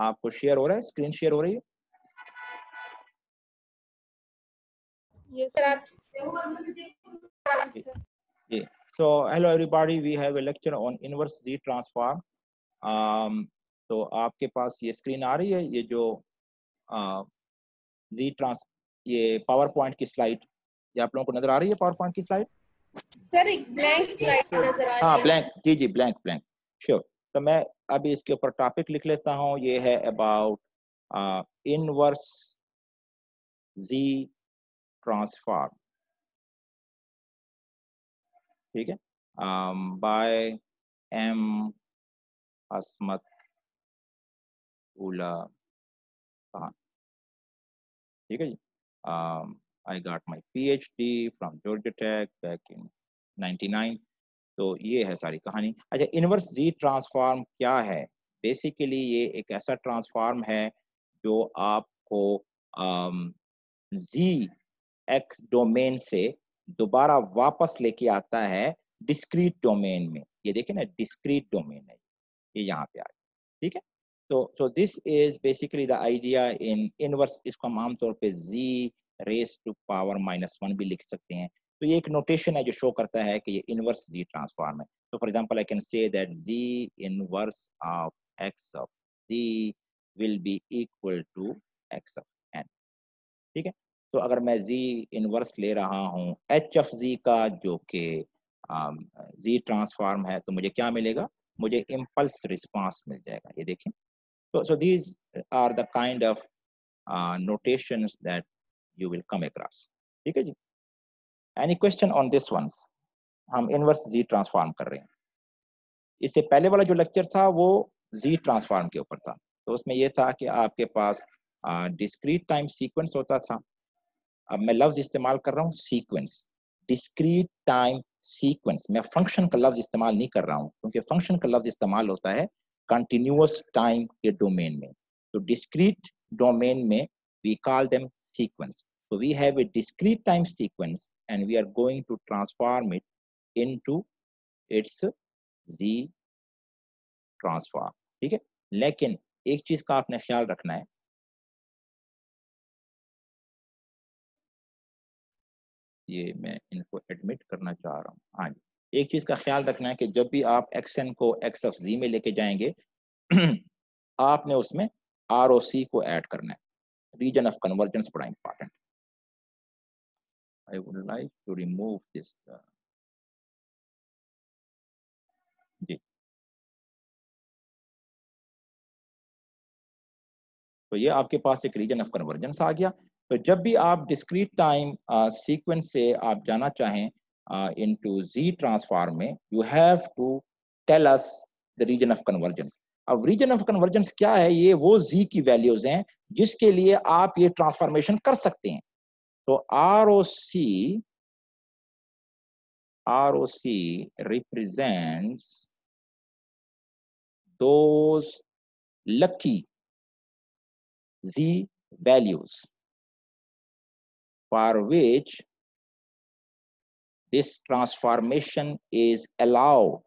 आपको शेयर हो रहा है स्क्रीन शेयर हो रही है ये so hello everybody we have a lecture on inverse z transform um, तो आपके पास ये स्क्रीन आ रही है ये जो जी uh, ट्रांस ये पावर पॉइंट की स्लाइड ये आप लोगों को नजर आ रही है पावर पॉइंट की स्लाइड सर एक ब्लैंक स्लाइड नजर आ रही हाँ, है हाँ ब्लैंक जी जी ब्लैंक ब्लैंक श्योर तो मैं अभी इसके ऊपर टॉपिक लिख लेता हूं ये है अबाउट इनवर्स जी ट्रांसफॉर्म ठीक है बाय um, एम असमत उला खान ठीक है जी I got my P H D from George Tech back in nine तो ये है सारी कहानी अच्छा इनवर्स जी ट्रांसफार्म क्या है बेसिकली ये एक ऐसा ट्रांसफार्म है जो आपको जी एक्स डोमेन से दोबारा वापस लेके आता है डिस्क्रीट डोमेन में ये देखे ना डिस्क्रीट डोमेन है ये यहाँ पे आ गया ठीक है तो so this is basically the idea in inverse इसको हम आमतौर पे Z raise to power minus one भी लिख सकते हैं तो ये एक नोटेशन है जो शो करता है कि ये इनवर्स जी ट्रांसफॉर्म है तो for example I can say that Z inverse of X of Z will be equal to X of N ठीक है तो अगर मैं जी इनवर्स ले रहा हूँ एच ऑफ जी का जो कि जी um, ट्रांसफॉर्म है तो मुझे क्या मिलेगा मुझे इम्पल्स रिस्पॉन्स मिल जाएगा ये देखें तो so these are the kind of notation that you will come across ठीक है जी any question on this once हम इनवर्स जी ट्रांसफॉर्म कर रहे हैं इससे पहले वाला जो लेक्चर था वो जी ट्रांसफॉर्म के ऊपर था तो उसमें यह था कि आपके पास डिस्क्रीट टाइम सीक्वेंस होता था अब मैं लफ्ज इस्तेमाल कर रहा हूँ सीक्वेंस डिस्क्रीट टाइम सीक्वेंस मैं फंक्शन का लफ्ज इस्तेमाल नहीं कर रहा हूँ क्योंकि फंक्शन का लफ्ज इस्तेमाल होता है कंटिन्यूस टाइम के डोमेन में तो डिस्क्रीट डोमेन में we call them sequence So we have a discrete time sequence and we are going to transform it into its Z transform ठीक है लेकिन एक चीज का आपने ख्याल रखना है ये मैं इनको एडमिट करना चाह रहा हूँ हाँ जी एक चीज का ख्याल रखना है कि जब भी आप एक्सन को एक्स एफ जी में लेके जाएंगे आपने उसमें आर ओ सी को ऐड करना है रीजन ऑफ कन्वर्जेंस बड़ा important I would like to remove this uh, G. तो ये आपके पास एक रीजन ऑफ कन्वर्जेंस आ गया तो जब भी आप डिस्क्रीट टाइम सीक्वेंस से आप जाना चाहें इन टू जी ट्रांसफार्म में you have to tell us the region of convergence अब रीजन ऑफ कन्वर्जेंस क्या है ये वो जी की वैल्यूज हैं जिसके लिए आप ये ट्रांसफॉर्मेशन कर सकते हैं So ROC, ROC represents those lucky Z values for which this transformation is allowed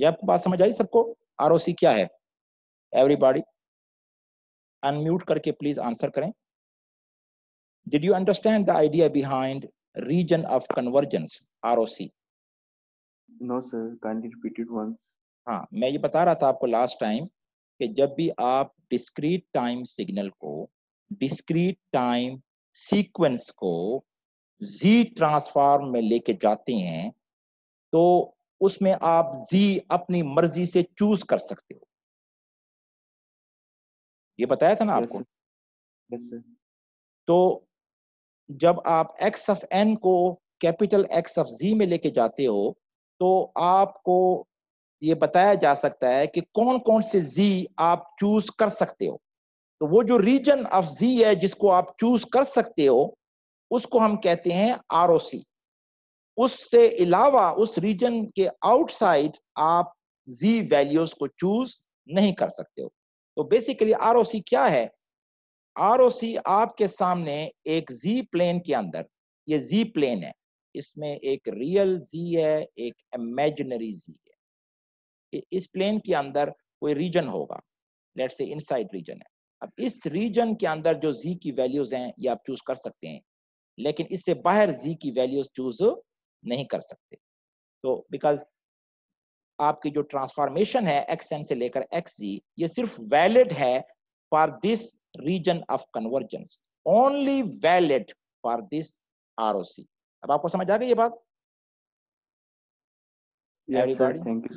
ये आपको बात समझ आई सबको आर क्या है एवरीबॉडी अनम्यूट करके प्लीज आंसर करें did you understand the idea behind region of convergence ROC no sir can't repeat it हाँ मैं ये बता रहा था आपको लास्ट टाइम कि जब भी आप डिस्क्रीट टाइम सिग्नल को डिस्क्रीट टाइम सीक्वेंस को जी ट्रांसफॉर्म में लेके जाते हैं तो उसमें आप जी अपनी मर्जी से चूज कर सकते हो ये बताया था ना आपको तो जब आप एक्स ऑफ एन को कैपिटल एक्स ऑफ जी में लेके जाते हो तो आपको ये बताया जा सकता है कि कौन कौन से जी आप चूज कर सकते हो तो वो जो रीजन ऑफ जी है जिसको आप चूज कर सकते हो उसको हम कहते हैं आर ओ सी उससे अलावा उस रीजन के आउटसाइड आप जी वैल्यूज को चूज नहीं कर सकते हो तो बेसिकली आर क्या है आर आपके सामने एक जी प्लेन के अंदर ये Z प्लेन है इसमें एक रियल जी है एक इमेजिनरी Z है इस प्लेन के अंदर कोई रीजन होगा लेट से इनसाइड रीजन है अब इस रीजन के अंदर जो जी की वैल्यूज हैं ये आप चूज कर सकते हैं लेकिन इससे बाहर जी की वैल्यूज चूज नहीं कर सकते तो बिकॉज आपकी जो ट्रांसफॉर्मेशन है एक्स एन से लेकर एक्स जी ये सिर्फ वैलिड है for this region of convergence only valid for this R अब आपको समझ आ गई ये बात yes,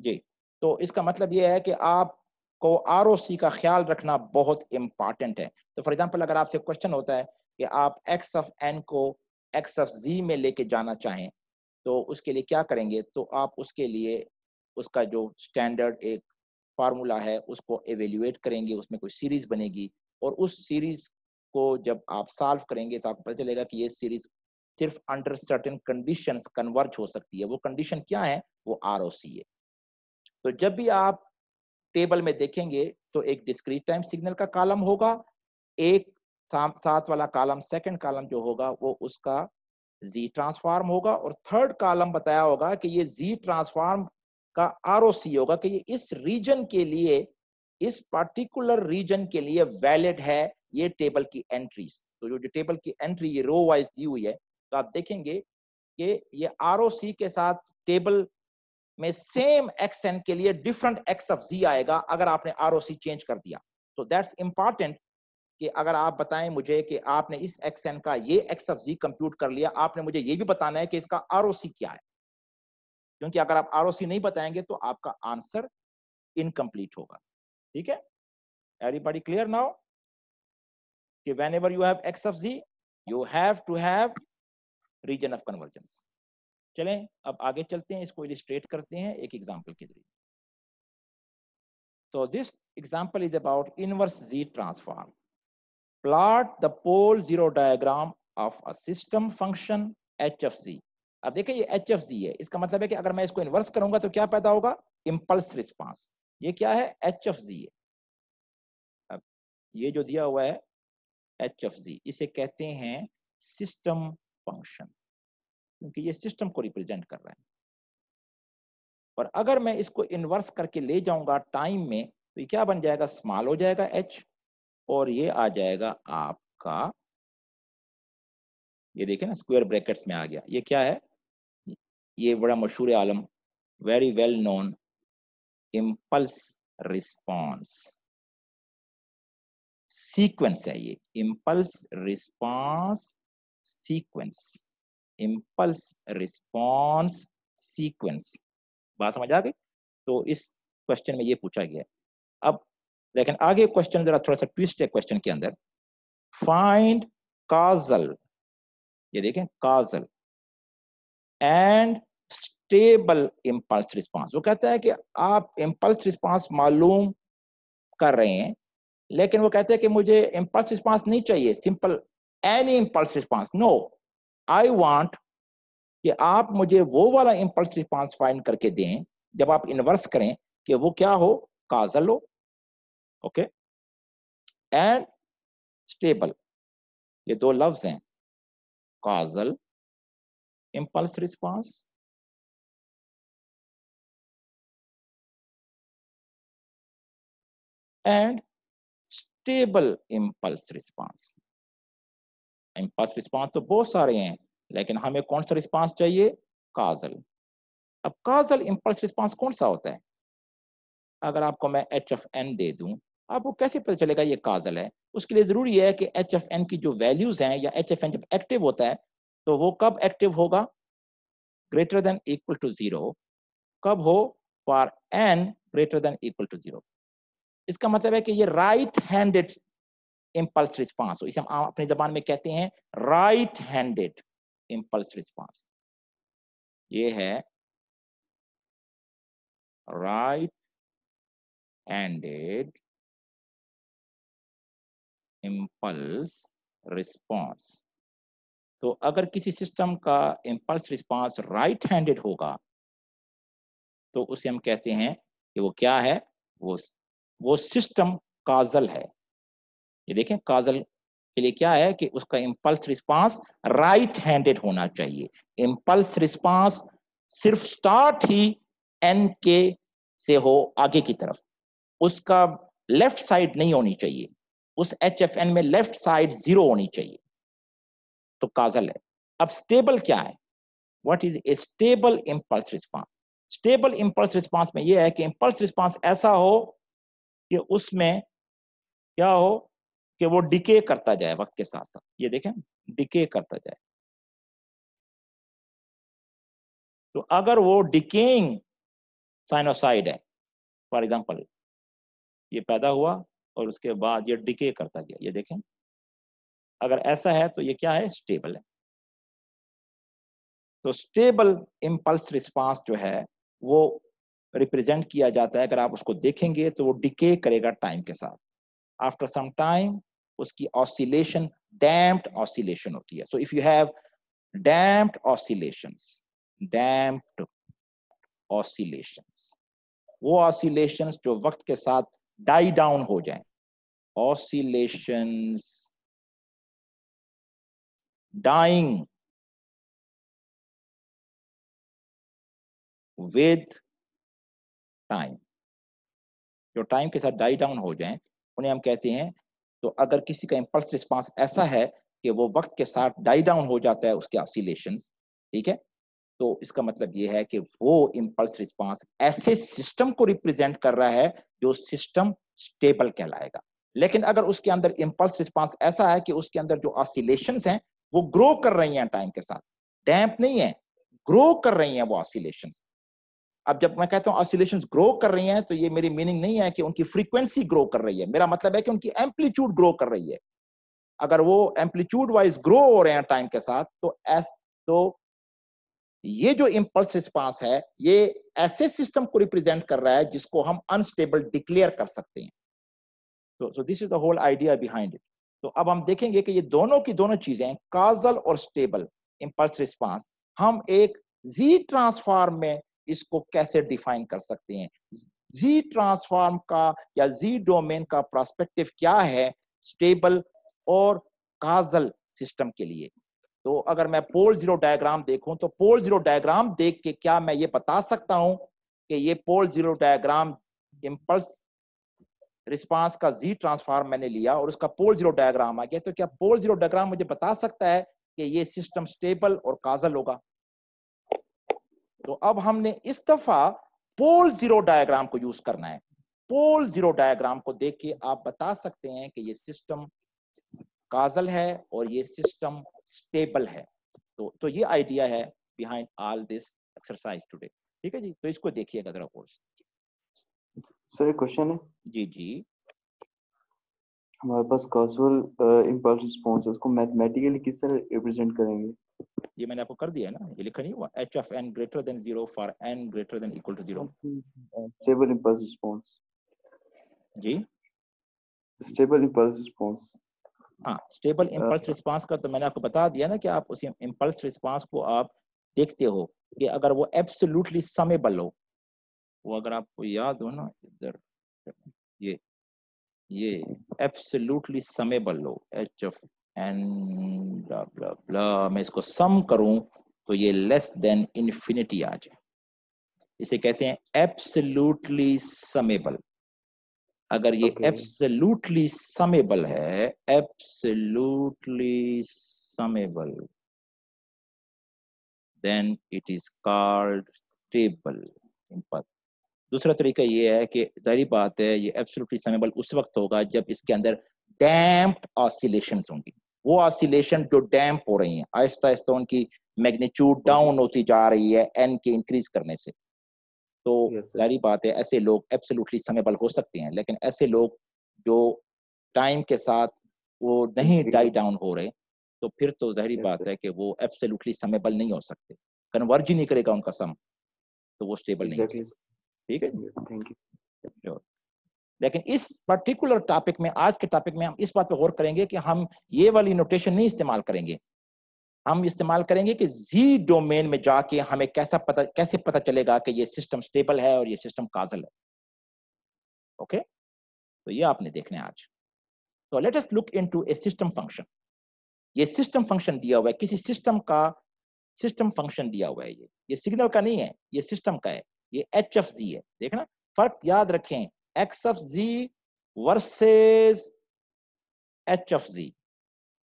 जी तो इसका मतलब ये है कि आपको आर का ख्याल रखना बहुत इंपॉर्टेंट है तो फॉर एग्जाम्पल अगर आपसे क्वेश्चन होता है कि आप एक्स ऑफ एन को एक्स ऑफ जी में लेके जाना चाहें तो उसके लिए क्या करेंगे तो आप उसके लिए उसका जो स्टैंडर्ड एक फार्मूला है उसको एवेल्यूएट करेंगे उसमें कोई सीरीज बनेगी और उस सीरीज को जब आप सॉल्व करेंगे तो आपको पता चलेगा कि ये सीरीज सिर्फ अंडर सर्टेन कंडीशंस कन्वर्ज हो सकती है वो कंडीशन क्या है वो आर है तो जब भी आप टेबल में देखेंगे तो एक डिस्क्रीट टाइम सिग्नल का कॉलम होगा एक सात वाला कॉलम सेकंड कॉलम जो होगा वो उसका जी ट्रांसफार्म होगा और थर्ड कॉलम बताया होगा कि ये जी ट्रांसफार्म का आर होगा कि ये इस रीजन के लिए इस पर्टिकुलर रीजन के लिए वैलिड है ये टेबल की एंट्रीज तो जो, जो टेबल की एंट्री ये रो वाइज दी हुई है तो आप देखेंगे कि ये आर के साथ टेबल में सेम एक्स एन के लिए डिफरेंट एक्स ऑफ जी आएगा अगर आपने आर चेंज कर दिया तो दैट्स इंपॉर्टेंट कि अगर आप बताएं मुझे कि आपने इस एक्स एन का ये एक्स ऑफ जी कंप्यूट कर लिया आपने मुझे ये भी बताना है कि इसका आर क्या है क्योंकि अगर आप आर नहीं बताएंगे तो आपका आंसर इनकम्प्लीट होगा ठीक है एवरीबडी क्लियर नाउ कि whenever you have X of Z you have to have region of convergence चलें अब आगे चलते हैं इसको इलिस्ट्रेट करते हैं एक एग्जांपल के जरिए तो this example is about inverse Z transform plot the pole zero diagram of a system function H of Z अब देखिए ये एच एफ जी है इसका मतलब है कि अगर मैं इसको इन्वर्स करूंगा तो क्या पैदा होगा इंपल्स रिस्पांस ये क्या है एच एफ जी है अब ये जो दिया हुआ है एच एफ जी इसे कहते हैं सिस्टम फंक्शन क्योंकि ये सिस्टम को रिप्रेजेंट कर रहा है और अगर मैं इसको इन्वर्स करके ले जाऊंगा टाइम में तो ये क्या बन जाएगा स्मॉल हो जाएगा एच और ये आ जाएगा आपका ये देखे ना स्क्वायर ब्रैकेट्स में आ गया ये क्या है ये बड़ा मशहूर आलम very well known impulse response sequence है ये impulse response sequence impulse response sequence बात समझ आ गई तो इस क्वेश्चन में ये पूछा गया अब लेकिन आगे क्वेश्चन जरा थोड़ा सा ट्विस्ट है क्वेश्चन के अंदर फाइंड काजल ये देखें causal and stable impulse response वो कहता है कि आप इम्पल्स रिस्पांस मालूम कर रहे हैं लेकिन वो कहते हैं कि मुझे इम्पल्स रिस्पांस नहीं चाहिए simple any impulse response no I want कि आप मुझे वो वाला इम्पल्स रिस्पांस फाइंड करके दें जब आप इन्वर्स करें कि वो क्या हो काजल हो ओके एंड स्टेबल ये दो लव्स हैं causal impulse response and stable impulse response impulse response तो बहुत सारे हैं लेकिन हमें कौन सा रिस्पांस चाहिए काजल अब काजल इंपल्स रिस्पांस कौन सा होता है अगर आपको मैं एच एफ एन दे दूं आपको कैसे पता चलेगा ये काजल है उसके लिए जरूरी है कि एच एफ एन की जो वैल्यूज हैं या एच एफ एन जब एक्टिव होता है तो वो कब एक्टिव होगा greater than equal to zero कब हो for N greater than equal to zero इसका मतलब है कि ये राइट हैंडेड इम्पल्स हो इसे हम अपनी जबान में कहते हैं राइट हैंडेड इम्पल्स रिस्पॉन्स ये है राइट हैंडेड इम्पल्स रिस्पांस तो अगर किसी सिस्टम का इम्पल्स रिस्पांस राइट हैंडेड होगा तो उसे हम कहते हैं कि वो क्या है वो वो सिस्टम काजल है ये देखें काजल के लिए क्या है कि उसका इम्पल्स रिस्पांस राइट हैंडेड होना चाहिए इम्पल्स रिस्पांस सिर्फ स्टार्ट ही एन के से हो आगे की तरफ उसका लेफ्ट साइड नहीं होनी चाहिए उस एच एफ एन में लेफ्ट साइड जीरो होनी चाहिए तो काजल है अब स्टेबल क्या है what is a stable impulse response stable impulse response में यह है कि इम्पल्स रिस्पॉन्स ऐसा हो कि उसमें क्या हो कि वो डिके करता जाए वक्त के साथ साथ ये देखें डिके करता जाए तो अगर वो डिकेइंग साइनोसाइड है फॉर एग्जाम्पल ये पैदा हुआ और उसके बाद ये डिके करता गया ये देखें अगर ऐसा है तो ये क्या है स्टेबल है तो स्टेबल इम्पल्स रिस्पांस जो है वो रिप्रेजेंट किया जाता है अगर आप उसको देखेंगे तो वो डिके करेगा टाइम के साथ आफ्टर सम टाइम उसकी ऑसिलेशन डैम्प्ड ऑसिलेशन होती है so if you have damped oscillations damped oscillations वो ऑसिलेशंस जो वक्त के साथ डाई डाउन हो जाएं oscillations, dying with टाइम जो टाइम के साथ डाई डाउन हो जाए उन्हें हम कहते हैं तो अगर किसी का इम्पल्स रिस्पांस ऐसा है कि वो वक्त के साथ डाई डाउन हो जाता है उसके ऑसिलेशन ठीक है तो इसका मतलब ये है कि वो इम्पल्स रिस्पांस ऐसे सिस्टम को रिप्रेजेंट कर रहा है जो सिस्टम स्टेबल कहलाएगा लेकिन अगर उसके अंदर इम्पल्स रिस्पांस ऐसा है कि उसके अंदर जो ऑसिलेशन हैं वो ग्रो कर रही हैं टाइम के साथ डैम्प नहीं है ग्रो कर रही हैं वो ऑसिलेशन अब जब मैं कहता हूँ ऑसिलेशन ग्रो कर रही हैं तो ये मेरी मीनिंग नहीं है कि उनकी फ्रीक्वेंसी ग्रो कर रही है मेरा मतलब है कि उनकी एम्पलीट्यूड ग्रो कर रही है अगर वो एम्पलीट्यूड वाइज ग्रो हो रहे हैं टाइम के साथ तो एस तो ये जो इम्पल्स रिस्पांस है ये ऐसे सिस्टम को रिप्रेजेंट कर रहा है जिसको हम अनस्टेबल डिक्लेयर कर सकते हैं तो so this is the whole idea behind it तो अब हम देखेंगे कि ये दोनों की दोनों चीजें काजल और स्टेबल इम्पल्स रिस्पांस हम एक जी ट्रांसफार्म में इसको कैसे डिफाइन कर सकते हैं जी ट्रांसफार्म का या जी डोमेन का प्रोस्पेक्टिव क्या है स्टेबल और काजल सिस्टम के लिए तो अगर मैं पोल जीरो डायग्राम देखूं तो पोल जीरो डायग्राम देख के क्या मैं ये बता सकता हूं कि ये pole zero diagram impulse response का जी ट्रांसफार्म मैंने लिया और उसका पोल जीरो डायग्राम आ गया तो क्या पोल जीरो डायग्राम मुझे बता सकता है कि ये सिस्टम स्टेबल और काजल होगा तो अब हमने इस दफा पोल जीरो डायग्राम को यूज करना है पोल जीरो डायग्राम को देख के आप बता सकते हैं कि ये सिस्टम काजल है और ये सिस्टम स्टेबल है तो तो ये आइडिया है behind all this exercise today ठीक है जी तो इसको देखिएगा जरा कोर्स सर क्वेश्चन है जी जी हमारे पास कॉजुअल इंपल्स रिस्पांस है उसको मैथमेटिकली किस तरह रिप्रेजेंट करेंगे ये मैंने आपको कर दिया है ना ये लिखा नहीं हुआ h of n greater than 0 for n greater than equal to 0 stable impulse response जी स्टेबल इंपल्स रिस्पांस हां स्टेबल इंपल्स रिस्पांस का तो मैंने आपको बता दिया ना कि आप उसी इंपल्स रिस्पांस को आप देखते हो कि अगर वो एब्सोल्युटली समेबल हो वो अगर आपको याद हो ना इधर ये ये एब्सोल्युटली समेबल लो एच ऑफ एन मैं इसको सम करूं तो ये लेस देन इन्फिनिटी आ जाए इसे कहते हैं एब्सोल्युटली समेबल अगर ये एब्सोल्युटली okay. समेबल है absolutely summable then it is called stable stable दूसरा तरीका ये है कि जाहिर बात है ये एब्सोल्युटली समेबल उस वक्त होगा जब इसके अंदर डैम्प्ड ऑसिलेशन होंगी वो ऑसिलेशन जो डैम्प हो रही हैं आहिस्ता आहिस्ता उनकी मैग्नीट्यूड डाउन होती जा रही है एन के इंक्रीज करने से तो जारी बात है ऐसे लोग एब्सोल्युटली समेबल हो सकते हैं लेकिन ऐसे लोग जो टाइम के साथ वो नहीं डाई डाउन हो रहे तो फिर तो जहरी बात है कि वो एब्सोल्युटली समेबल नहीं हो सकते कन्वर्ज ही नहीं करेगा उनका सम तो वो स्टेबल नहीं हो सकते ठीक है थैंक यू लेकिन इस पर्टिकुलर टॉपिक में आज के टॉपिक में हम इस बात पर गौर करेंगे कि हम ये वाली नोटेशन नहीं इस्तेमाल करेंगे हम इस्तेमाल करेंगे कि जी डोमेन में जाके हमें कैसा पता कैसे पता चलेगा कि ये सिस्टम स्टेबल है और ये सिस्टम काजल है ओके तो ये आपने देखने आज तो let us look to a system function ये सिस्टम फंक्शन दिया हुआ है किसी सिस्टम का सिस्टम फंक्शन दिया हुआ है ये ये सिग्नल का नहीं है ये सिस्टम का है ये एच एफ जी है देखना फर्क याद रखें X of Z versus H of Z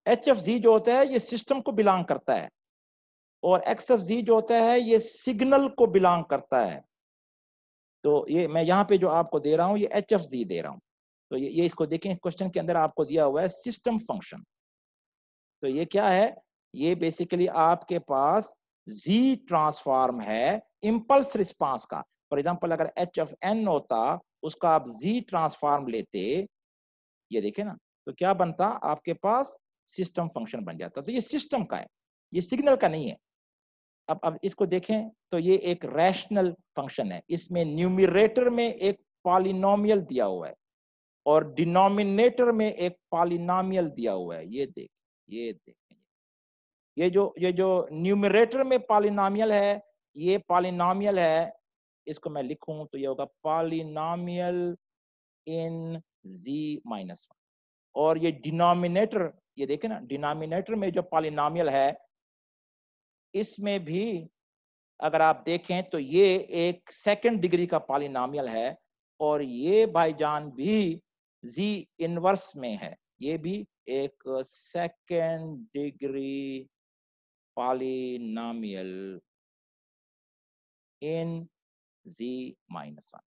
H of Z जो होता है ये सिस्टम को बिलोंग करता है और एक्स एफ जी जो होता है ये सिग्नल को बिलोंग करता है तो ये मैं यहाँ पे जो आपको दे रहा हूँ ये एच एफ जी दे रहा हूँ तो ये, ये इसको देखें क्वेश्चन के अंदर आपको दिया हुआ है सिस्टम फंक्शन तो ये क्या है ये बेसिकली आपके पास जी ट्रांसफॉर्म है इम्पल्स रिस्पांस का फॉर एग्जाम्पल अगर एच एफ एन होता उसका आप जी ट्रांसफॉर्म लेते ये देखे ना तो क्या बनता आपके पास सिस्टम फंक्शन बन जाता तो ये सिस्टम का है ये सिग्नल का नहीं है अब अब इसको देखें तो ये एक रैशनल फंक्शन है इसमें न्यूमिरेटर में एक पॉलिनोमियल दिया हुआ है और डिनोमिनेटर में एक पॉलिनोमियल दिया हुआ है ये देख ये देख ये जो ये जो न्यूमिरेटर में पालीनामियल है ये पालीनामियल है इसको मैं लिखूं तो ये होगा polynomial in z minus one और ये डिनोमिनेटर ये देखे ना डिनोमिनेटर में जो पालीनामियल है इसमें भी अगर आप देखें तो ये एक सेकंड डिग्री का पालीनामियल है और ये भाईजान भी जी इनवर्स में है ये भी एक second degree polynomial in z minus one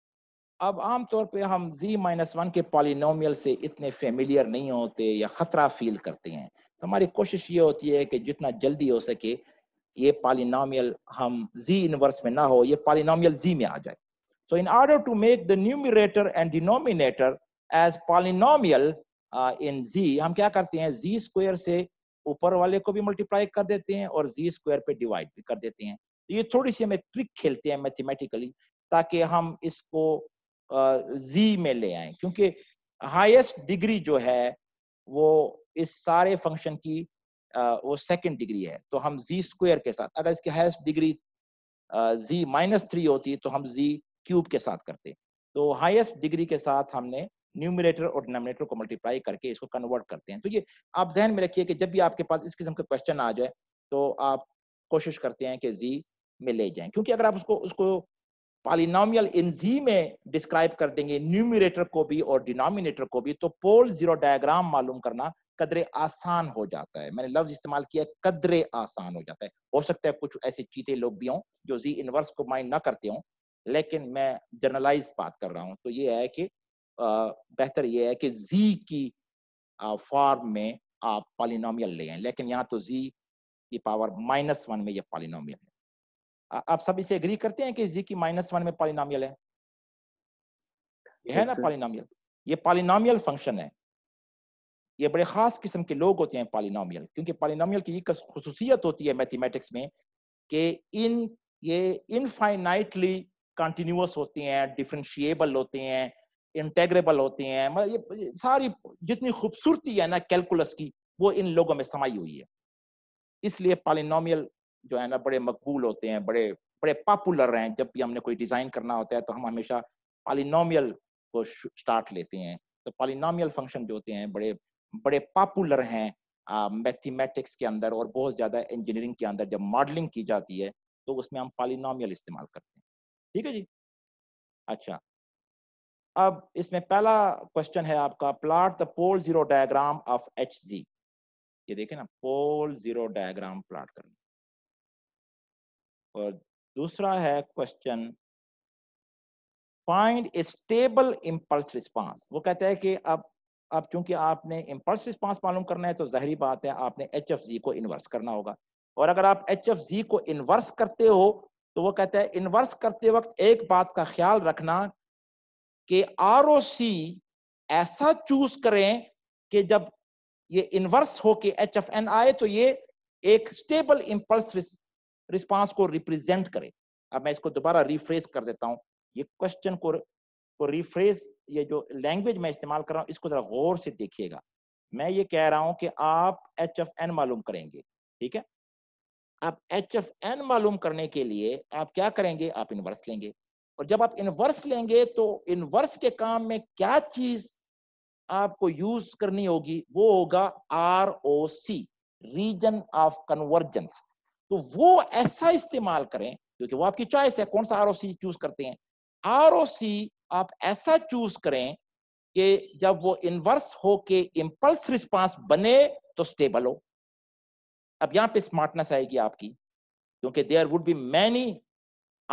अब आमतौर पे हम z माइनस वन के पॉलिनोमियल से इतने फेमिलियर नहीं होते या ख़तरा फील करते हैं तो हमारी कोशिश ये होती है कि जितना जल्दी हो सके ये पॉलिनोमियल हम z इनवर्स में ना हो ये पॉलिनोमियल z में आ जाए So in order to make the numerator and denominator as polynomial uh, in z, हम क्या करते हैं z square से ऊपर वाले को भी मल्टीप्लाई कर देते हैं और जी स्क्वायर पे डिवाइड भी कर देते हैं तो ये थोड़ी सी हमें ट्रिक खेलते हैं मैथमेटिकली ताकि हम इसको जी में ले आए क्योंकि हाईएस्ट डिग्री जो है वो इस सारे फंक्शन की वो सेकंड डिग्री है तो हम जी स्क्वायर के साथ अगर इसकी highest degree Z minus three होती तो हम जी क्यूब के साथ करते तो हाईएस्ट डिग्री के साथ हमने न्यूमिनेटर और डिनोमिनेटर को मल्टीप्लाई करके इसको कन्वर्ट करते हैं तो ये आप जहन में रखिए कि जब भी आपके पास इस किस्म का क्वेश्चन आ जाए तो आप कोशिश करते हैं कि जी में ले जाएं क्योंकि अगर आप उसको उसको पॉलिनोमियल इन जी में डिस्क्राइब कर देंगे न्यूमिनेटर को भी और डिनोमिनेटर को भी तो पोल जीरो डायग्राम मालूम करना कदरे आसान हो जाता है मैंने लफ्ज इस्तेमाल किया है कदरे आसान हो जाता है हो सकता है कुछ ऐसे चीते लोग भी हों जो जी इनवर्स को माइंड ना करते हों लेकिन मैं जर्नलाइज बात कर रहा हूँ तो ये है कि बेहतर यह है कि जी की फॉर्म में आप पॉलिनोमियल ले आए लेकिन यहाँ तो जी की पावर माइनस वन में यह पॉलिनोमियल है आप सब इसे एग्री करते हैं कि z की माइनस वन में पॉलिनोमियल है यह है ना पॉलिनोमियल ये पॉलिनोमियल फंक्शन है ये बड़े खास किस्म के लोग होते हैं पॉलिनोमियल क्योंकि पॉलिनोमियल की एक खसूसियत होती है मैथमेटिक्स में कि इन ये इनफाइनाइटली कंटिन्यूस होते हैं डिफ्रेंशिएबल होते हैं इंटेग्रेबल होती हैं मतलब ये सारी जितनी खूबसूरती है ना कैलकुलस की वो इन लोगों में समाई हुई है इसलिए पालिनोमियल जो है ना बड़े मकबूल होते हैं बड़े बड़े पॉपुलर हैं जब भी हमने कोई डिज़ाइन करना होता है तो हम हमेशा पालिनोमियल को स्टार्ट लेते हैं तो पालिनोमियल फंक्शन जो होते हैं बड़े बड़े पॉपुलर हैं मैथमेटिक्स के अंदर और बहुत ज़्यादा इंजीनियरिंग के अंदर जब मॉडलिंग की जाती है तो उसमें हम पालिनोमियल इस्तेमाल करते हैं ठीक है जी अच्छा अब इसमें पहला क्वेश्चन है आपका plot the pole zero diagram of H Z ये देखे ना पोल जीरो डायग्राम प्लाट करना और दूसरा है question find a stable impulse response वो कहता है कि अब अब चूंकि आपने इम्पल्स रिस्पांस मालूम करना है तो जहरी बात है आपने एच एफ जी को इन्वर्स करना होगा और अगर आप एच एफ जी को इन्वर्स करते हो तो वो कहता है इन्वर्स करते वक्त एक बात का ख्याल रखना कि आर ऐसा चूज करें कि जब ये इनवर्स हो के एच एफ एन आए तो ये एक स्टेबल इंपल्स रिस्पांस को रिप्रेजेंट करे अब मैं इसको दोबारा रिफ्रेस कर देता हूँ ये क्वेश्चन को को रिफ्रेस ये जो लैंग्वेज मैं इस्तेमाल कर रहा हूँ इसको जरा गौर से देखिएगा मैं ये कह रहा हूँ कि आप एच एफ एन मालूम करेंगे ठीक है अब एच एफ एन मालूम करने के लिए आप क्या करेंगे आप इनवर्स लेंगे और जब आप इनवर्स लेंगे तो इनवर्स के काम में क्या चीज आपको यूज करनी होगी वो होगा R O C region of convergence तो वो ऐसा इस्तेमाल करें क्योंकि वो आपकी चॉइस है कौन सा आर ओ सी चूज करते हैं आर ओ सी आप ऐसा चूज करें कि जब वो इनवर्स हो के इम्पल्स रिस्पांस बने तो स्टेबल हो अब यहां पे स्मार्टनेस आएगी आपकी क्योंकि there would be many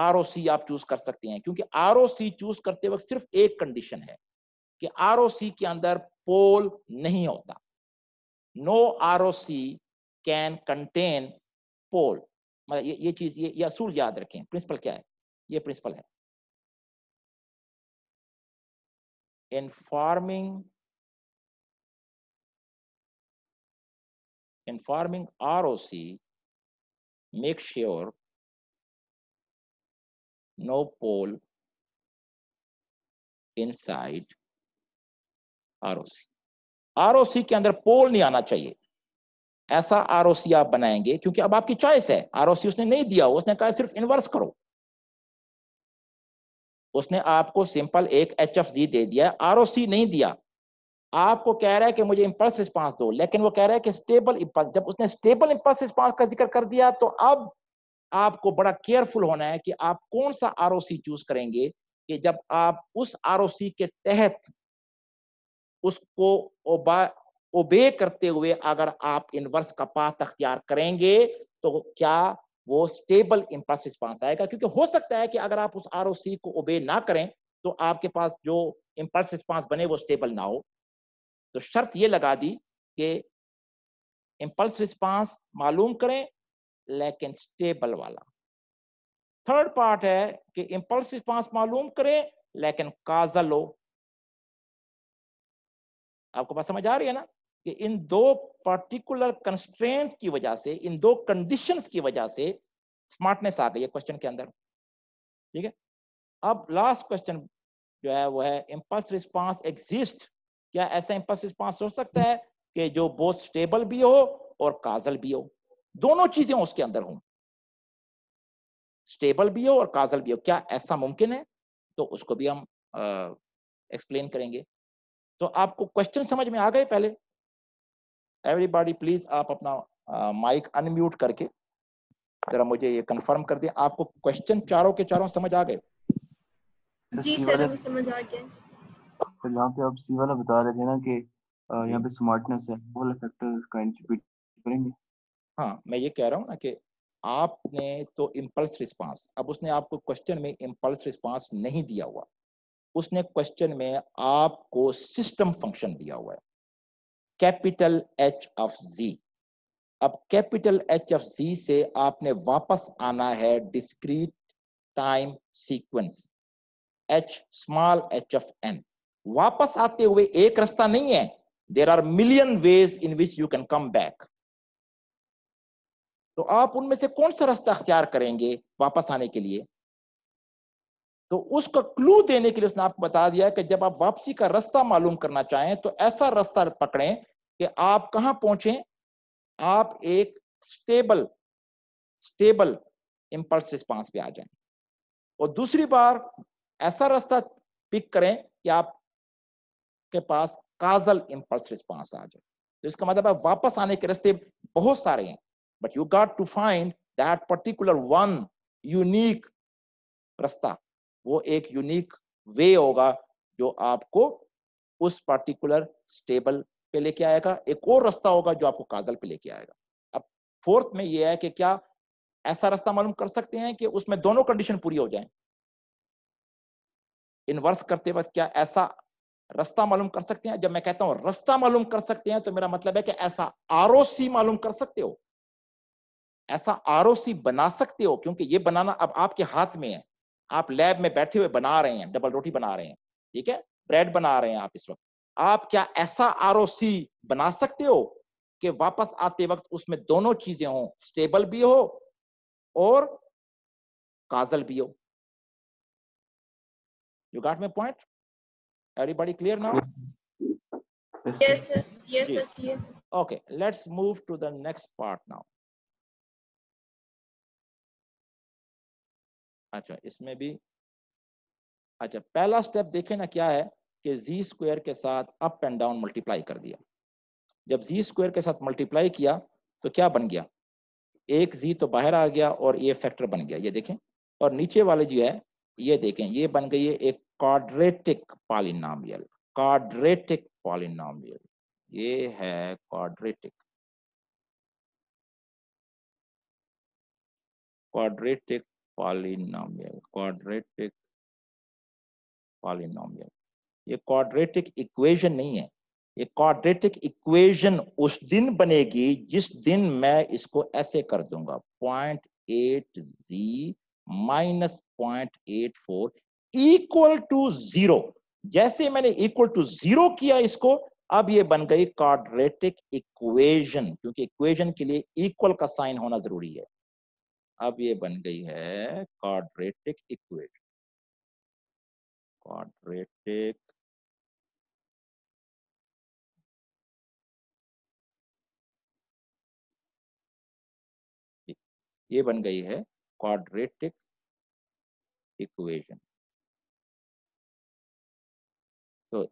R आप चूज कर सकते हैं क्योंकि आर चूज करते वक्त सिर्फ एक कंडीशन है कि आर के अंदर पोल नहीं होता no R can contain pole मतलब ये ये चीज ये, ये असूल याद रखें प्रिंसिपल क्या है ये प्रिंसिपल है in forming in forming R O C make sure sure no pole inside ROC. ROC के अंदर पोल नहीं आना चाहिए ऐसा सी आप बनाएंगे क्योंकि अब आपकी चॉइस है सी उसने नहीं दिया उसने कहा सिर्फ इनवर्स करो उसने आपको सिंपल एक एच एफ जी दे दिया सी नहीं दिया आपको कह रहा है कि मुझे इम्पल्स रिस्पांस दो लेकिन वो कह रहा है कि स्टेबल जब उसने स्टेबल इम्पल्स रिस्पांस का जिक्र कर दिया तो अब आपको बड़ा केयरफुल होना है कि आप कौन सा आर चूज करेंगे कि जब आप उस आर के तहत उसको ओबे करते हुए अगर आप इनवर्स का पाथ अख्तियार करेंगे तो क्या वो स्टेबल इम्पल्स रिस्पांस आएगा क्योंकि हो सकता है कि अगर आप उस आर को ओबे ना करें तो आपके पास जो इम्पल्स रिस्पांस बने वो स्टेबल ना हो तो शर्त ये लगा दी कि इम्पल्स रिस्पांस मालूम करें लेकिन स्टेबल वाला थर्ड पार्ट है कि इंपल्स रिस्पांस मालूम करें लेकिन काजल हो आपको बात समझ आ रही है ना कि इन दो पर्टिकुलर कंस्ट्रेंट की वजह से इन दो कंडीशन की वजह से स्मार्टनेस आ गई है क्वेश्चन के अंदर ठीक है अब लास्ट क्वेश्चन जो है वो है इंपल्स रिस्पांस एग्जिस्ट क्या ऐसा इंपल्स रिस्पांस हो सकता है कि जो बहुत स्टेबल भी हो और काजल भी हो दोनों चीजें उसके अंदर हों स्टेबल भी हो और काजल भी हो क्या ऐसा मुमकिन है तो उसको भी हम एक्सप्लेन करेंगे तो आपको क्वेश्चन समझ में आ गए पहले एवरीबॉडी प्लीज आप अपना माइक अनम्यूट करके जरा मुझे ये कंफर्म कर दें आपको क्वेश्चन चारों के चारों समझ आ गए तो जी सर समझ आ गया तो यहाँ पे आप सी वाला बता रहे थे ना कि यहाँ पे स्मार्टनेस है वो फैक्टर करेंगे हाँ मैं ये कह रहा हूँ ना कि आपने तो इम्पल्स रिस्पांस अब उसने आपको क्वेश्चन में इम्पल्स रिस्पांस नहीं दिया हुआ उसने क्वेश्चन में आपको सिस्टम फंक्शन दिया हुआ है कैपिटल एच ऑफ जी अब कैपिटल एच ऑफ जी से आपने वापस आना है discrete time sequence H small H of N वापस आते हुए एक रास्ता नहीं है there are million ways in which you can come back तो आप उनमें से कौन सा रास्ता अख्तियार करेंगे वापस आने के लिए तो उसका क्लू देने के लिए उसने आपको बता दिया कि जब आप वापसी का रास्ता मालूम करना चाहें तो ऐसा रास्ता पकड़ें कि आप कहां पहुंचे आप एक स्टेबल स्टेबल इम्पल्स रिस्पांस पे आ जाए और दूसरी बार ऐसा रास्ता पिक करें कि आप के पास काजल इम्पल्स रिस्पांस आ जाए तो इसका मतलब आप वापस आने के रास्ते बहुत सारे हैं But you got to find that particular one unique rasta वो एक यूनिक वे होगा जो आपको उस पर्टिकुलर स्टेबल पे लेके आएगा एक और रास्ता होगा जो आपको काजल पे लेके आएगा अब फोर्थ में ye है कि क्या ऐसा रास्ता मालूम कर सकते हैं कि उसमें दोनों कंडीशन पूरी हो जाए इनवर्स करते वक्त क्या ऐसा रास्ता मालूम कर सकते हैं जब मैं कहता हूं रास्ता मालूम कर सकते हैं तो मेरा मतलब है कि ऐसा आर मालूम कर सकते हो ऐसा आर बना सकते हो क्योंकि ये बनाना अब आपके हाथ में है आप लैब में बैठे हुए बना रहे हैं डबल रोटी बना रहे हैं ठीक है ब्रेड बना रहे हैं आप इस वक्त आप क्या ऐसा आर बना सकते हो कि वापस आते वक्त उसमें दोनों चीजें हों स्टेबल भी हो और काजल भी हो you got my point everybody clear now yes yes yes okay let's move to the अच्छा इसमें भी अच्छा पहला स्टेप देखे ना क्या है कि जी स्क्वायर के साथ अप एंड डाउन मल्टीप्लाई कर दिया जब जी स्क्वायर के साथ मल्टीप्लाई किया तो क्या बन गया एक जी तो बाहर आ गया और ये फैक्टर बन गया ये देखें और नीचे वाले जो है ये देखें ये बन गई है एक क्वाड्रेटिक पॉलिनामियल क्वाड्रेटिक पॉलिनामियल ये है quadratic quadratic polynomial quadratic polynomial ये क्वाड्रेटिक इक्वेशन नहीं है ये क्वाड्रेटिक इक्वेशन उस दिन बनेगी जिस दिन मैं इसको ऐसे कर दूंगा point eight Z minus point eight four equal to zero जैसे मैंने इक्वल टू जीरो किया इसको अब ये बन गई क्वाड्रेटिक इक्वेशन क्योंकि इक्वेशन के लिए इक्वल का साइन होना जरूरी है अब ये बन गई है क्वाड्रेटिक इक्वेशन क्वाड्रेटिक ये बन गई है क्वाड्रेटिक इक्वेशन तो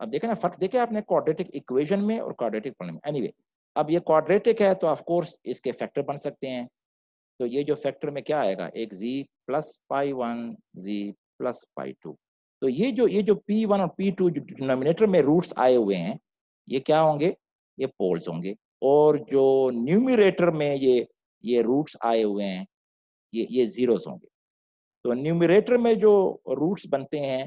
अब देखे ना फर्क देखे आपने क्वाड्रेटिक इक्वेशन में और क्वाड्रेटिक प्रॉब्लम एनीवे anyway, अब ये क्वाड्रेटिक है तो ऑफ कोर्स इसके फैक्टर बन सकते हैं तो ये जो फैक्टर में क्या आएगा एक Z plus pi one Z plus pi two तो ये जो ये जो p1 और p2 टू डिनोमिनेटर में रूट्स आए हुए हैं ये क्या होंगे ये पोल्स होंगे और जो न्यूमिरेटर में ये ये रूट्स आए हुए हैं ये ये जीरोस होंगे तो न्यूमिरेटर में जो रूट्स बनते हैं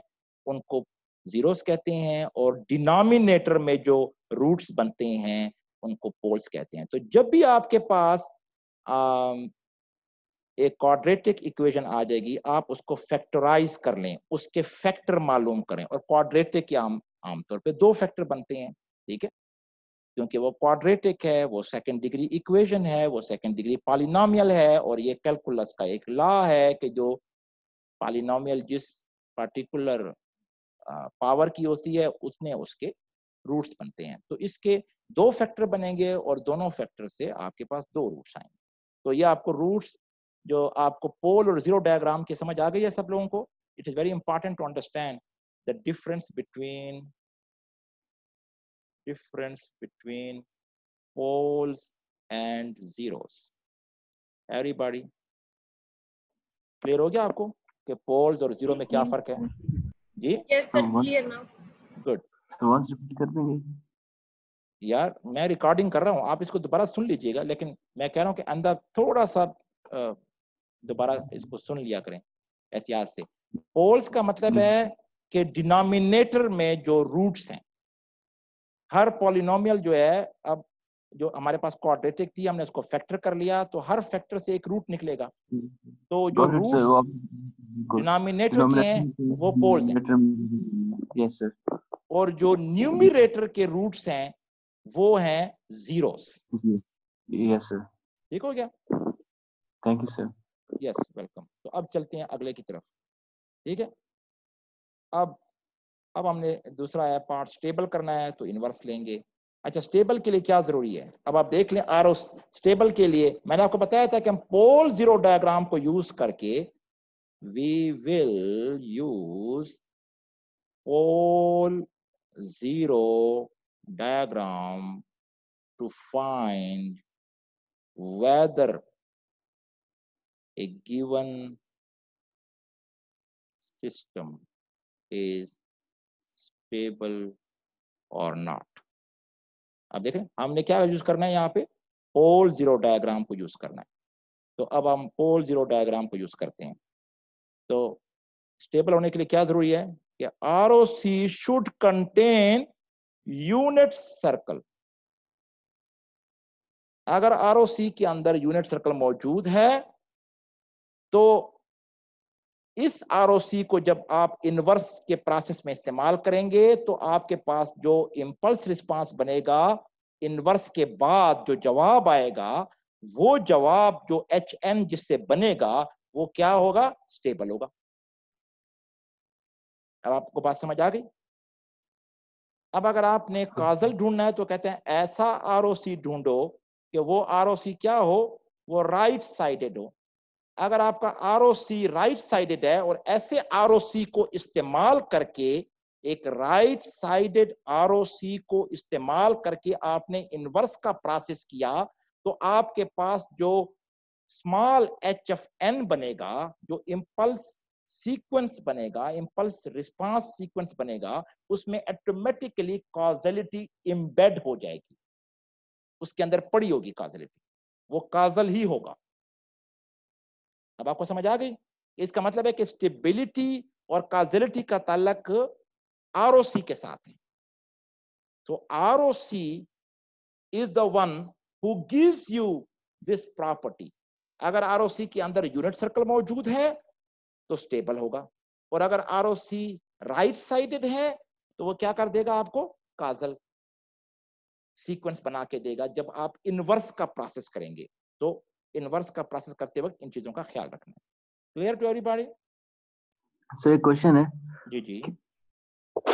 उनको जीरोस कहते हैं और डिनोमिनेटर में जो रूट्स बनते हैं उनको पोल्स कहते हैं तो जब भी आपके पास एक क्वाड्रेटिक इक्वेशन आ जाएगी आप उसको फैक्टराइज कर लें उसके फैक्टर मालूम करें और क्वाड्रेटिक के आम आमतौर पे दो फैक्टर बनते हैं ठीक है क्योंकि वो क्वाड्रेटिक है वो सेकंड डिग्री इक्वेशन है वो सेकंड डिग्री पॉलिनोमियल है और ये कैलकुलस का एक लॉ है कि जो पॉलिनोमियल जिस पार्टिकुलर पावर की होती है उतने उसके रूट्स बनते हैं तो इसके दो फैक्टर बनेंगे और दोनों फैक्टर से आपके पास दो रूट्स आएंगे तो ये आपको रूट्स जो आपको पोल और जीरो डायग्राम की समझ आ गई है सब लोगों को it is very important to understand the difference between difference between poles and zeros. Everybody clear हो गया आपको कि पोल्स और जीरो में क्या mm-hmm. फर्क है? जी? Yes sir clear now good so once repeat कर देंगे. यार मैं रिकॉर्डिंग कर रहा हूँ आप इसको दोबारा सुन लीजिएगा लेकिन मैं कह रहा हूँ कि अंदर थोड़ा सा आ, दोबारा इसको सुन लिया करें एहतियात से पोल्स का मतलब हम्म। है कि डिनोमिनेटर में जो रूट्स हैं हर पॉलिनोमियल जो है अब जो हमारे पास क्वाड्रेटिक थी हमने उसको फैक्टर कर लिया तो हर फैक्टर से एक रूट निकलेगा तो जो रूट डिनोमिनेटर के हैं वो पोल्स हैं yes, और जो न्यूमिरेटर के रूट्स हैं वो हैं जीरोस यस सर ठीक हो गया thank you sir yes welcome तो अब चलते हैं अगले की तरफ ठीक है अब अब हमने दूसरा है पार्ट स्टेबल करना है तो इनवर्स लेंगे अच्छा स्टेबल के लिए क्या जरूरी है अब आप देख लें आर स्टेबल के लिए मैंने आपको बताया था कि हम पोल जीरो डायग्राम को यूज करके we will use pole zero diagram to find whether a given system is stable or not. अब देखें हमने क्या यूज करना है यहाँ पे पोल जीरो डायग्राम को यूज करना है तो अब हम पोल जीरो डायग्राम को यूज करते हैं तो स्टेबल होने के लिए क्या जरूरी है कि R O C should contain unit circle अगर आर ओ सी के अंदर यूनिट सर्कल मौजूद है तो इस आर को जब आप इनवर्स के प्रोसेस में इस्तेमाल करेंगे तो आपके पास जो इम्पल्स रिस्पांस बनेगा इनवर्स के बाद जो जवाब आएगा वो जवाब जो एच एन जिससे बनेगा वो क्या होगा स्टेबल होगा अब आपको बात समझ आ गई अब अगर आपने काजल ढूंढना है तो कहते हैं ऐसा आर ढूंढो कि वो आर क्या हो वो राइट साइडेड हो अगर आपका आर राइट साइडेड है और ऐसे आर को इस्तेमाल करके एक राइट साइडेड आर को इस्तेमाल करके आपने इनवर्स का प्रोसेस किया तो आपके पास जो स्मॉल एच एफ एन बनेगा जो इम्पल्स सीक्वेंस बनेगा इम्पल्स रिस्पांस सीक्वेंस बनेगा उसमें ऑटोमेटिकली कॉजलिटी इम्बेड हो जाएगी उसके अंदर पड़ी होगी कॉजलिटी वो काजल ही होगा अब आपको समझ आ गई इसका मतलब है कि स्टेबिलिटी और काजिलिटी का ताल्लक आर के साथ है तो R O C is the one who gives you this property अगर आर के अंदर यूनिट सर्कल मौजूद है तो स्टेबल होगा और अगर आर राइट साइडेड है तो वो क्या कर देगा आपको काजल सीक्वेंस बना के देगा जब आप इनवर्स का प्रोसेस करेंगे तो इनवर्स का प्रोसेस करते वक्त इन चीजों का ख्याल रखना है क्लियर टू एवरीबॉडी सर एक क्वेश्चन है जी जी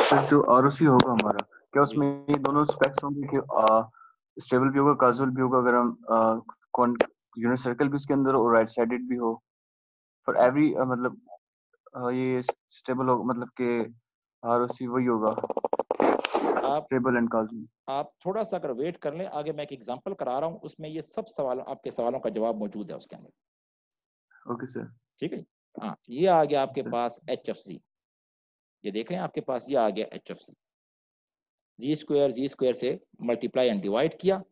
सर जो आरओसी होगा हमारा क्या उसमें ये दोनों स्पेक्स होंगे कि स्टेबल भी होगा कैजुअल भी होगा अगर हम कौन यूनिट सर्कल भी उसके अंदर और राइट साइडेड भी हो फॉर एवरी मतलब ये स्टेबल होगा मतलब के आरओसी वही होगा आप ट्रेबल एंड कॉजमी आप थोड़ा सा अगर वेट कर लें आगे मैं एक एग्जांपल करा रहा हूं उसमें ये सब सवाल आपके सवालों का जवाब मौजूद है उसके अंदर ओके सर ठीक है हाँ ये आ गया आपके sir. पास एच एफ सी ये देख रहे हैं आपके पास ये आ गया h f c z square z square से मल्टीप्लाई एंड डिवाइड किया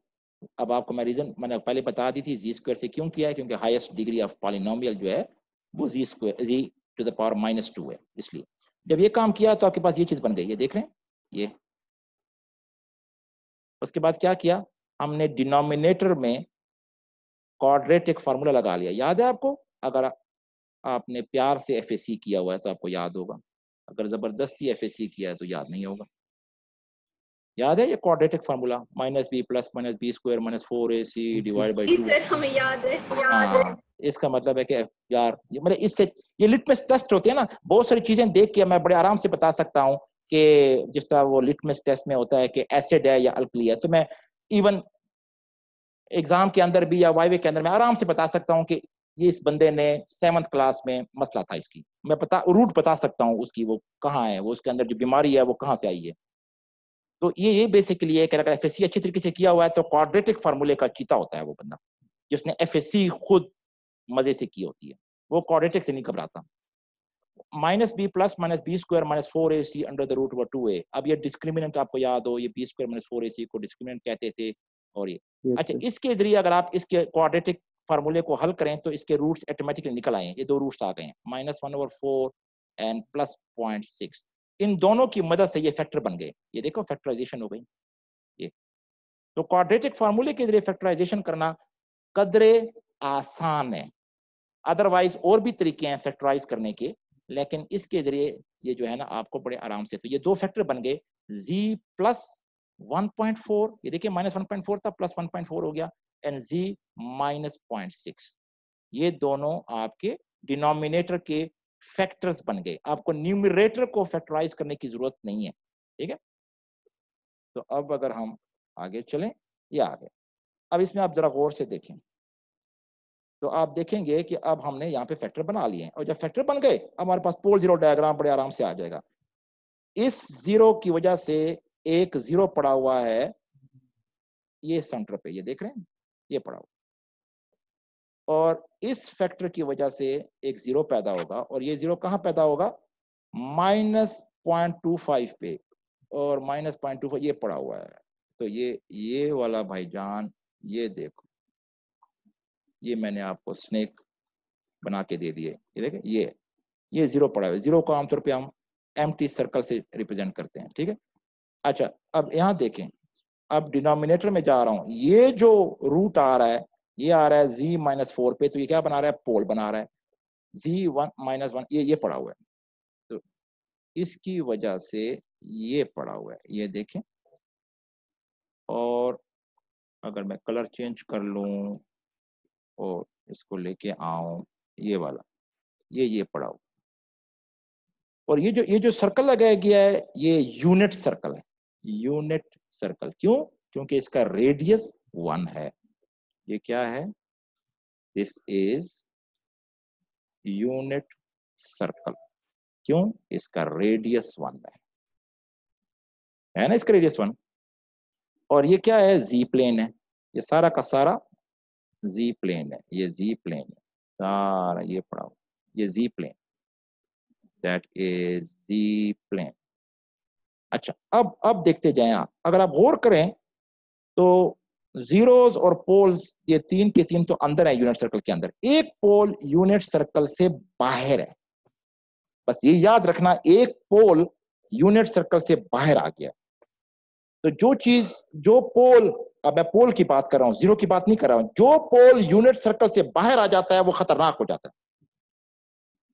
अब आपको मैं रीजन मैंने पहले बता दी थी जी स्क्वायर से क्यों किया है क्योंकि हाईएस्ट डिग्री ऑफ पॉलिनोमियल जो है वो z square z to the power minus two है इसलिए जब ये काम किया तो आपके पास ये चीज बन गई ये देख रहे हैं ये उसके बाद क्या किया हमने डिनोमिनेटर में कॉर्डरेट एक फार्मूला लगा लिया याद है आपको अगर आपने प्यार से एफ किया हुआ है तो आपको याद होगा अगर जबरदस्ती एफ किया है तो याद नहीं होगा याद है ये quadratic formula minus b plus minus b square minus four a c divide by हमें याद है याद है हाँ, इसका मतलब है कि यार ये मतलब इससे ये लिटमस टेस्ट होते हैं ना बहुत सारी चीजें देख के मैं बड़े आराम से बता सकता हूँ कि जिस तरह वो लिटमस टेस्ट में होता है कि एसिड है या अल्कली है तो मैं इवन एग्जाम के अंदर भी या वाईवे के अंदर मैं आराम से बता सकता हूँ कि ये इस बंदे ने सेवंथ क्लास में मसला था इसकी मैं पता रूट बता सकता हूँ उसकी वो कहाँ है वो उसके अंदर जो बीमारी है वो कहाँ से आई है तो ये ये बेसिकली है कि अगर एफ अच्छी तरीके से किया हुआ है तो क्वाड्रेटिक फार्मूले का चीता होता है वो बंदा जिसने एफ खुद मजे से की होती है वो क्वाड्रेटिक से नहीं घबराता minus b plus minus b square minus four a c under the root over two a अब ये डिस्क्रिमिनेंट आपको याद हो ये b square minus four a c को डिस्क्रिमिनेंट कहते थे और ये yes, अच्छा sir. इसके जरिए अगर आप इसके क्वाड्रेटिक फार्मूले को हल करें तो इसके रूट्स ऑटोमेटिकली निकल आए ये दो रूट्स आ गए minus one over four and plus point six इन दोनों की मदद से ये फैक्टर बन गए ये देखो फैक्टराइजेशन हो गई ये तो क्वाड्रेटिक फार्मूले के जरिए फैक्टराइजेशन करना कदरे आसान है अदरवाइज और भी तरीके हैं फैक्टराइज करने के लेकिन इसके जरिए ये जो है ना आपको बड़े आराम से तो ये दो फैक्टर बन गए z प्लस 1.4 ये देखिए माइनस 1.4 था प्लस 1.4 हो गया एंड z माइनस 0.6 ये दोनों आपके डिनोमिनेटर के फैक्टर्स बन गए आपको न्यूमिरेटर को फैक्टराइज करने की जरूरत नहीं है ठीक है तो अब अगर हम आगे चलें ये आगे अब इसमें आप जरा गौर से देखें तो आप देखेंगे कि अब हमने यहाँ पे फैक्टर बना लिए और जब फैक्टर बन गए अब हमारे पास पोल जीरो डायग्राम बड़े आराम से आ जाएगा इस जीरो की वजह से एक जीरो पड़ा हुआ है ये सेंटर पे ये देख रहे हैं ये पड़ा हुआ और इस फैक्टर की वजह से एक जीरो पैदा होगा और ये जीरो कहाँ पैदा होगा माइनस पॉइंट टू फाइव पे और माइनस पॉइंट टू फाइव ये पड़ा हुआ है तो ये ये वाला भाईजान ये देखो ये मैंने आपको स्नेक बना के दे दिए ये देखें ये ये जीरो पड़ा हुआ जीरो को आमतौर पर हम एम सर्कल से रिप्रेजेंट करते हैं ठीक है अच्छा अब यहां देखें अब डिनोमिनेटर में जा रहा हूं ये जो रूट आ रहा है ये आ रहा है z माइनस फोर पे तो ये क्या बना रहा है पोल बना रहा है z वन माइनस वन ये ये पड़ा हुआ है तो इसकी वजह से ये पड़ा हुआ है ये देखें और अगर मैं कलर चेंज कर लू और इसको लेके आओ ये वाला ये ये पढ़ाओ और ये जो ये जो सर्कल लगाया गया है ये यूनिट सर्कल है यूनिट सर्कल क्यों क्योंकि इसका रेडियस वन है ये क्या है दिस इज यूनिट सर्कल क्यों इसका रेडियस वन है है ना इसका रेडियस वन और ये क्या है जी प्लेन है ये सारा का सारा जी प्लेन है ये जी प्लेन है सारा ये पड़ा हुआ ये z plane that is z plane अच्छा अब अब देखते जाए आप अगर आप गौर करें तो जीरोस और पोल्स ये तीन के तीन तो अंदर है यूनिट सर्कल के अंदर एक पोल यूनिट सर्कल से बाहर है बस ये याद रखना एक पोल यूनिट सर्कल से बाहर आ गया तो जो चीज जो पोल अब मैं पोल की बात कर रहा हूं जीरो की बात नहीं कर रहा हूं जो पोल यूनिट सर्कल से बाहर आ जाता है वो खतरनाक हो जाता है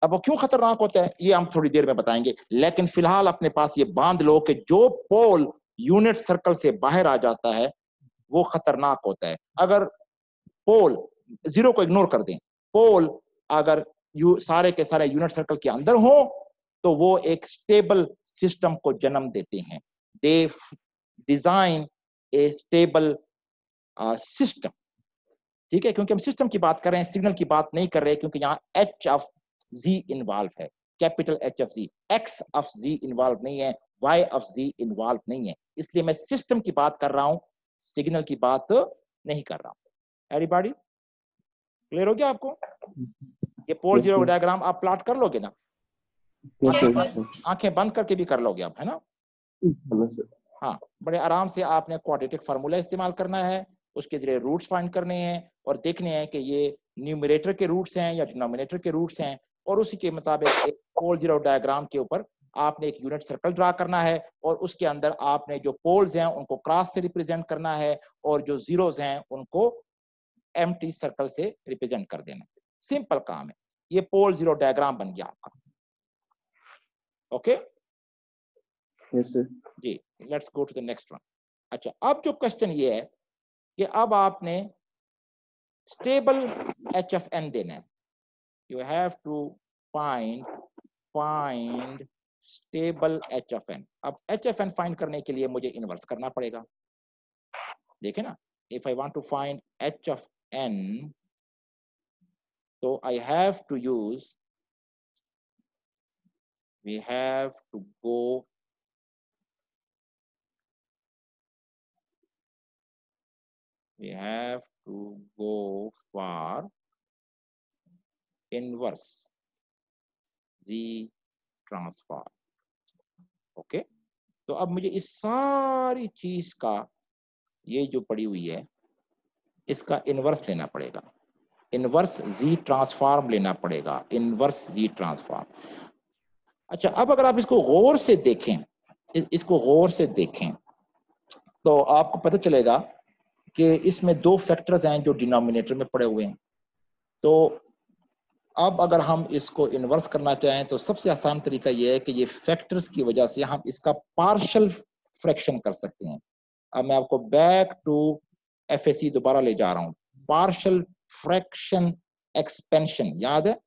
अब वो क्यों खतरनाक होता है ये हम थोड़ी देर में बताएंगे लेकिन फिलहाल अपने पास ये बांध लो कि जो पोल यूनिट सर्कल से बाहर आ जाता है वो खतरनाक होता है अगर पोल जीरो को इग्नोर कर दें पोल अगर यू सारे के सारे यूनिट सर्कल के अंदर हो तो वो एक स्टेबल सिस्टम को जन्म देते हैं they design a stable system ठीक है क्योंकि हम सिस्टम की बात कर रहे हैं सिग्नल की बात नहीं कर रहे क्योंकि यहाँ एच ऑफ जी इन्वॉल्व है capital H of z x of z involve नहीं है वाई ऑफ जी इन्वॉल्व नहीं है इसलिए मैं सिस्टम की बात कर रहा हूं सिग्नल की बात नहीं कर रहा हूं एरीबॉडी क्लियर हो गया आपको ये पोल जीरो डायग्राम आप प्लॉट कर लोगे ना आंखें बंद करके भी कर लोगे आप है ना हाँ बड़े आराम से आपने क्वाड्रेटिक फार्मूला इस्तेमाल करना है उसके जरिए रूट्स फाइंड करने हैं और देखने हैं कि ये न्यूमिनेटर के रूट्स हैं या डिनोमिनेटर के रूट्स हैं और उसी के मुताबिक एक पोल जीरो डायग्राम के ऊपर आपने एक यूनिट सर्कल ड्रा करना है और उसके अंदर आपने जो पोल्स हैं उनको क्रॉस से रिप्रेजेंट करना है और जो जीरोज हैं उनको एम सर्कल से रिप्रेजेंट कर देना सिंपल काम है ये पोल जीरो डायग्राम बन गया आपका ओके okay? yes, जी let's go to the next one अच्छा अब जो क्वेश्चन ये है कि अब आपने स्टेबल एच एफ एन देना है you have to find find stable h F n अब एच एफ एन फाइंड करने के लिए मुझे इन्वर्स करना पड़ेगा देखे ना if I want to find h F n तो I have to use we have to go we have to go for inverse Z transform okay तो अब मुझे इस सारी चीज का ये जो पड़ी हुई है इसका इनवर्स लेना पड़ेगा इनवर्स जी ट्रांसफॉर्म लेना पड़ेगा इनवर्स जी ट्रांसफॉर्म अच्छा अब अगर आप इसको गौर से देखें इसको गौर से देखें तो आपको पता चलेगा कि इसमें दो फैक्टर्स हैं जो डिनोमिनेटर में पड़े हुए हैं तो अब अगर हम इसको इन्वर्स करना चाहें तो सबसे आसान तरीका यह है कि ये फैक्टर्स की वजह से हम इसका पार्शल फ्रैक्शन कर सकते हैं अब मैं आपको बैक टू एफ दोबारा ले जा रहा हूं पार्शल फ्रैक्शन एक्सपेंशन याद है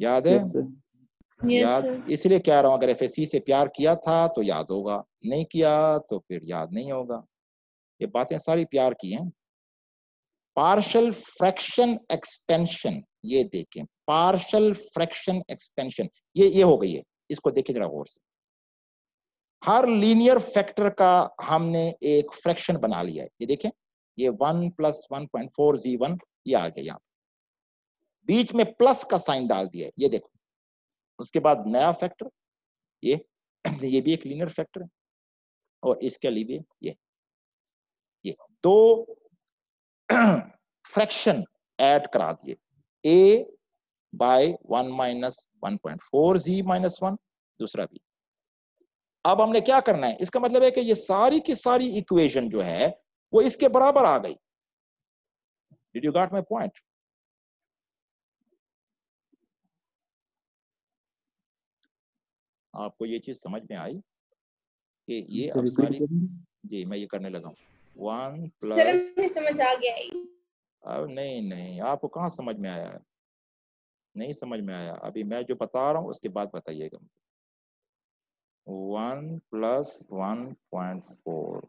याद है yes, याद इसलिए कह रहा हूं अगर एफ से प्यार किया था तो याद होगा नहीं किया तो फिर याद नहीं होगा ये बातें सारी प्यार की हैं पार्शल फ्रैक्शन एक्सपेंशन ये देखें पार्शल फ्रैक्शन एक्सपेंशन ये ये हो गई है इसको देखिए जरा गौर से हर लीनियर फैक्टर का हमने एक फ्रैक्शन बना लिया है ये देखें ये one plus one point four z one ये आ गया यहाँ बीच में प्लस का साइन डाल दिया है ये देखो उसके बाद नया फैक्टर ये ये भी एक लीनियर फैक्टर है और इसके लिए भी ये ये दो फ्रैक्शन ऐड करा दिए a by one minus one point four z minus one दूसरा भी अब हमने क्या करना है इसका मतलब है कि ये सारी की सारी इक्वेशन जो है वो इसके बराबर आ गई did you got my point आपको ये चीज समझ में आई कि ये अब सारी जी मैं ये करने लगा हूं वन प्लस सर समझ आ गया अब नहीं नहीं आपको कहा समझ में आया नहीं समझ में आया अभी मैं जो बता रहा हूँ उसके बाद बताइएगा one plus one point four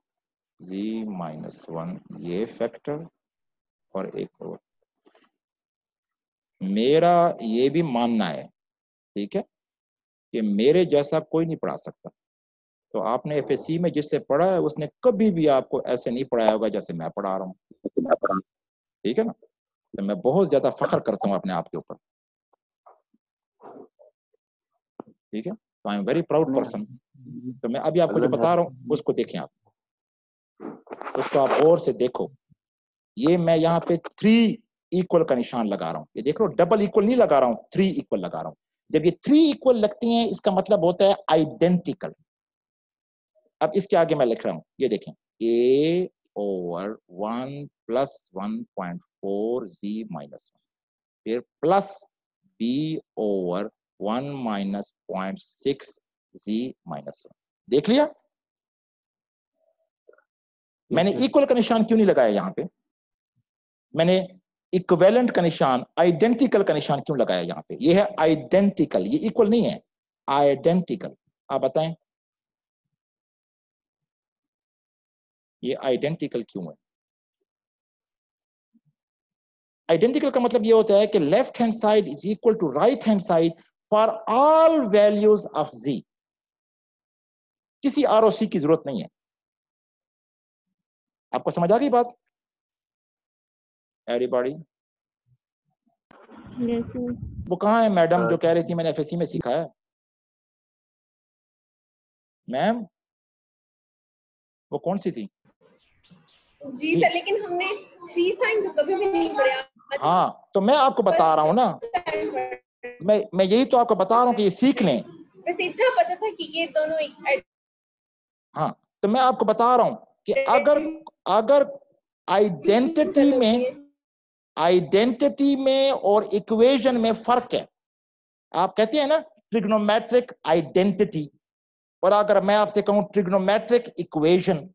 z minus one ये फैक्टर और एक और मेरा ये भी मानना है ठीक है कि मेरे जैसा कोई नहीं पढ़ा सकता तो आपने एफ में जिससे पढ़ा है उसने कभी भी आपको ऐसे नहीं पढ़ाया होगा जैसे मैं पढ़ा रहा हूँ ठीक है ना तो मैं बहुत ज्यादा फख्र करता हूँ अपने आप के ऊपर ठीक है तो I am very proud person तो मैं अभी आपको जो बता रहा हूँ उसको देखें आप उसको आप और से देखो ये मैं यहाँ पे थ्री इक्वल का निशान लगा रहा हूँ ये देख लो डबल इक्वल नहीं लगा रहा हूँ थ्री इक्वल लगा रहा हूँ जब ये थ्री इक्वल लगती हैं इसका मतलब होता है आइडेंटिकल अब इसके आगे मैं लिख रहा हूं ये देखें a over one plus one point four z minus one फिर plus b over one minus point six z minus one देख लिया मैंने इक्वल का निशान क्यों नहीं लगाया यहां पे मैंने इक्वेलेंट का निशान आइडेंटिकल का निशान क्यों लगाया यहां पे ये है आइडेंटिकल ये इक्वल नहीं है आइडेंटिकल आप बताएं ये आइडेंटिकल क्यों है आइडेंटिकल का मतलब ये होता है कि left hand side is equal to right hand side for all values of z किसी आर की जरूरत नहीं है आपको समझ आ गई बात एवरीबॉडी yes, वो कहा है मैडम जो uh, कह रही थी मैंने सी में सीखा है मैम वो कौन सी थी जी सर लेकिन हमने थ्री साइन तो कभी भी नहीं पढ़ा हाँ तो मैं आपको बता रहा हूँ ना मैं मैं यही तो आपको बता रहा हूँ कि ये सीख लें बस इतना पता था कि ये दोनों हाँ तो मैं आपको बता रहा हूँ कि अगर अगर आइडेंटिटी में आइडेंटिटी में और इक्वेशन में फर्क है आप कहते हैं ना ट्रिग्नोमेट्रिक आइडेंटिटी और अगर मैं आपसे कहूं ट्रिग्नोमेट्रिक इक्वेशन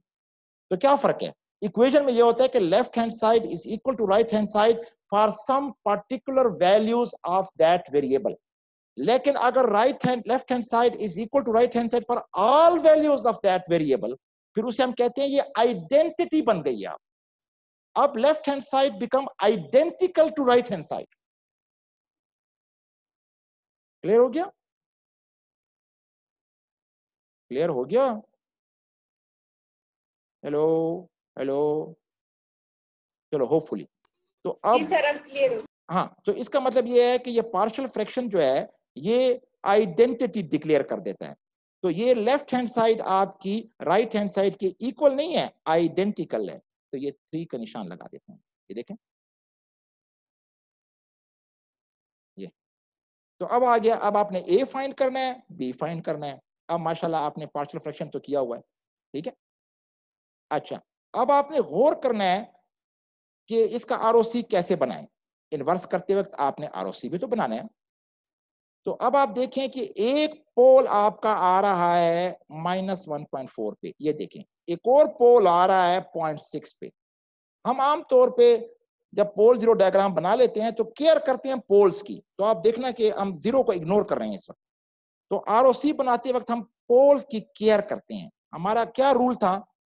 तो क्या फर्क है इक्वेशन में ये होता है कि left hand side is equal to right hand side for some particular values of that variable लेकिन अगर right hand left hand side is equal to right hand side for all values of that variable फिर उसे हम कहते हैं ये identity बन गई आप अब left hand side become identical to right hand side clear हो गया क्लियर हो गया हेलो हेलो चलो होपफुली तो अब सर हाँ तो इसका मतलब ये है कि ये पार्शल फ्रैक्शन जो है ये आइडेंटिटी डिक्लेयर कर देता तो है तो ये लेफ्ट हैंड साइड आपकी राइट हैंड साइड के इक्वल नहीं है आइडेंटिकल है तो ये थ्री का निशान लगा देते हैं ये देखें ये तो अब आ गया अब आपने ए फाइंड करना है बी फाइंड करना है अब माशाल्लाह आपने पार्शल फ्रैक्शन तो किया हुआ है ठीक है अच्छा अब आपने गौर करना है कि इसका आर कैसे बनाए इनवर्स करते वक्त आपने आर भी तो बनाना है तो अब आप देखें कि एक पोल आपका आ रहा है माइनस वन पॉइंट फोर पे ये देखें एक और पोल आ रहा है पॉइंट सिक्स पे हम आम तौर पे जब पोल जीरो डायग्राम बना लेते हैं तो केयर करते हैं पोल्स की तो आप देखना कि हम जीरो को इग्नोर कर रहे हैं इस वक्त तो आर बनाते वक्त हम पोल्स की केयर करते हैं हमारा क्या रूल था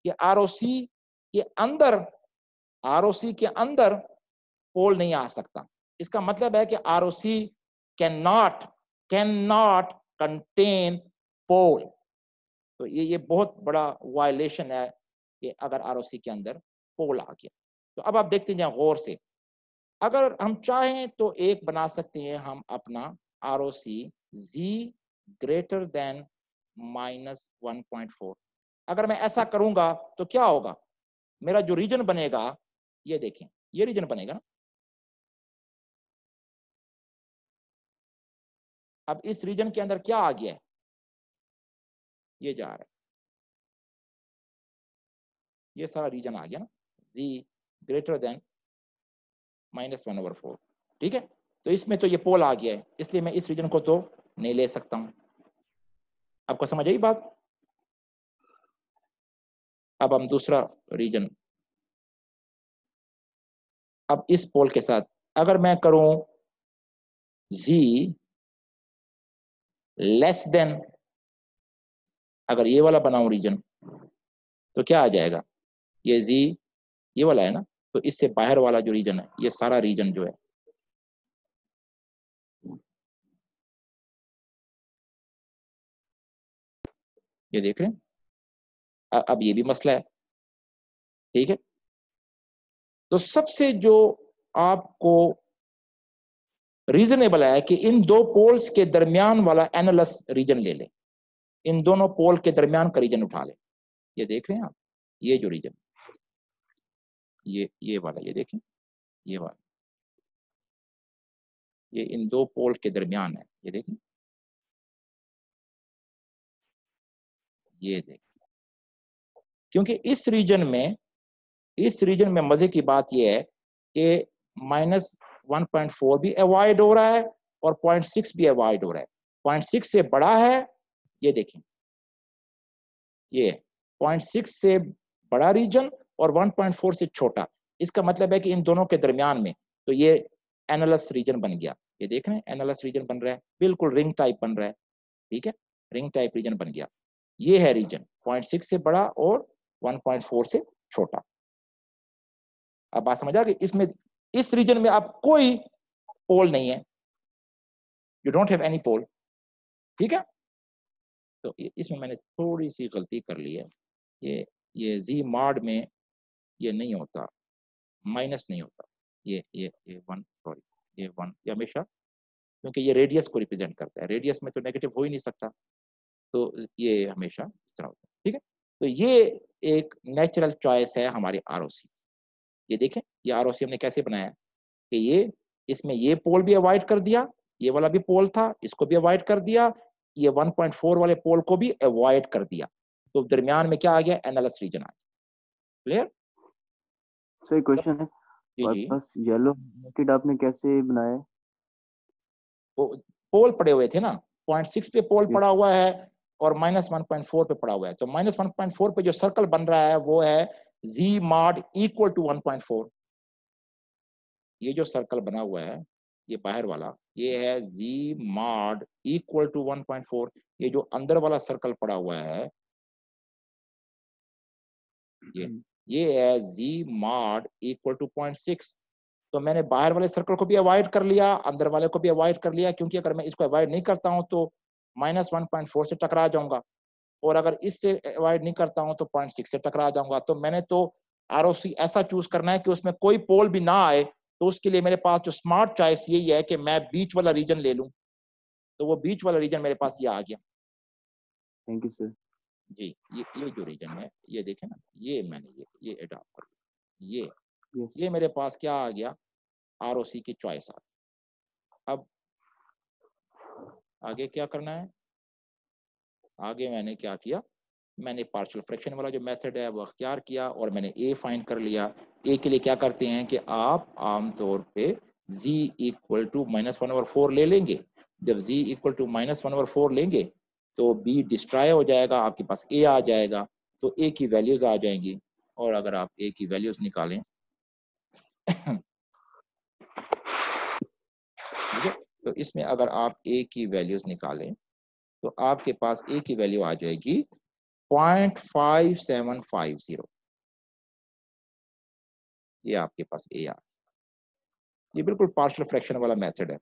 कि आर के अंदर आर के अंदर पोल नहीं आ सकता इसका मतलब है कि c can not can not contain pole तो ये ये बहुत बड़ा वायलेशन है कि अगर आर के अंदर पोल आ गया तो अब आप देखते हैं गौर से अगर हम चाहें तो एक बना सकते हैं हम अपना R O C z greater than minus one point four अगर मैं ऐसा करूंगा तो क्या होगा मेरा जो रीजन बनेगा ये देखें ये रीजन बनेगा ना अब इस रीजन के अंदर क्या आ गया है ये जा रहा है ये सारा रीजन आ गया ना z greater than minus one over four ठीक है तो इसमें तो ये पोल आ गया है इसलिए मैं इस रीजन को तो नहीं ले सकता हूं आपको समझ आई बात अब हम दूसरा रीजन अब इस पोल के साथ अगर मैं करूं जी लेस देन अगर ये वाला बनाऊं रीजन तो क्या आ जाएगा ये जी ये वाला है ना तो इससे बाहर वाला जो रीजन है ये सारा रीजन जो है ये देख रहे हैं अब ये भी मसला है ठीक है तो सबसे जो आपको रीजनेबल है कि इन दो पोल्स के दरमियान वाला एनलस रीजन ले लें इन दोनों पोल के दरमियान का रीजन उठा लें ये देख रहे हैं आप ये जो रीजन ये ये वाला ये देखें ये वाला ये इन दो पोल के दरमियान है ये देखें ये देखें क्योंकि इस रीजन में इस रीजन में मजे की बात यह है कि माइनस वन पॉइंट फोर भी अवॉइड हो रहा है और पॉइंट सिक्स भी अवॉइड हो रहा है पॉइंट सिक्स से बड़ा है ये देखें ये पॉइंट सिक्स से बड़ा रीजन और वन पॉइंट फोर से छोटा इसका मतलब है कि इन दोनों के दरमियान में तो ये एनालस रीजन बन गया ये देख रहे हैं एनालस रीजन बन रहा है बिल्कुल रिंग टाइप बन रहा है ठीक है रिंग टाइप रीजन बन गया ये है रीजन पॉइंट सिक्स से बड़ा और 1.4 से छोटा अब बात समझ आ गई इसमें इस रीजन में आप कोई पोल नहीं है you don't have any pole ठीक है तो इसमें मैंने थोड़ी सी गलती कर ली है ये ये जी मार्ड में ये नहीं होता माइनस नहीं होता ये ये ये वन सॉरी ये वन ये हमेशा क्योंकि ये रेडियस को रिप्रेजेंट करता है रेडियस में तो नेगेटिव हो ही नहीं सकता तो ये हमेशा इस तरह होता है ठीक है तो ये एक नेचुरल चॉइस है हमारे आर ये देखें ये आर हमने कैसे बनाया कि ये इसमें ये पोल भी अवॉइड कर दिया ये वाला भी पोल था इसको भी अवॉइड कर दिया ये 1.4 वाले पोल को भी अवॉइड कर दिया तो दरमियान में क्या आ गया एनालस रीजन आ गया क्लियर सही क्वेश्चन है बस येलो आपने कैसे बनाया पोल पड़े हुए थे ना पॉइंट सिक्स पे पोल पड़ा हुआ है और माइनस वन पॉइंट फोर पे पड़ा हुआ है तो माइनस वन पॉइंट फोर पे जो सर्कल बन रहा है वो है z mod equal to one point four ये जो सर्कल बना हुआ है ये बाहर वाला ये है z mod equal to one point four ये जो अंदर वाला सर्कल पड़ा हुआ है ये ये है z mod equal to point six तो मैंने बाहर वाले सर्कल को भी अवॉइड कर लिया अंदर वाले को भी अवॉइड कर लिया क्योंकि अगर मैं इसको अवॉइड नहीं करता हूं तो माइनस वन पॉइंट फोर से टकरा जाऊंगा और अगर इससे अवॉइड नहीं करता हूं तो पॉइंट सिक्स से टकरा जाऊंगा तो मैंने तो आर ऐसा चूज करना है कि उसमें कोई पोल भी ना आए तो उसके लिए मेरे पास जो स्मार्ट चॉइस यही है कि मैं बीच वाला रीजन ले लूँ तो वो बीच वाला रीजन मेरे पास ये आ गया थैंक यू सर जी ये ये जो रीजन है ये देखे ना ये मैंने ये ये अडॉप्ट कर ये yes. ये मेरे पास क्या आ गया आर ओ सी की चॉइस आ गई अब आगे क्या करना है आगे मैंने क्या किया मैंने पार्शियल फ्रैक्शन वाला जो मेथड है वो अख्तियार किया और मैंने ए फाइंड कर लिया ए के लिए क्या करते हैं कि आप आमतौर पे z equal to minus one over four ले लेंगे जब z equal to minus one over four लेंगे तो b डिस्ट्रॉय हो जाएगा आपके पास a आ जाएगा तो a की वैल्यूज आ जाएंगी और अगर आप a की वैल्यूज निकालें तो इसमें अगर आप ए की वैल्यूज निकालें तो आपके पास ए की वैल्यू आ जाएगी point five seven five zero ये आपके पास ए आ ये बिल्कुल पार्शल फ्रैक्शन वाला मेथड है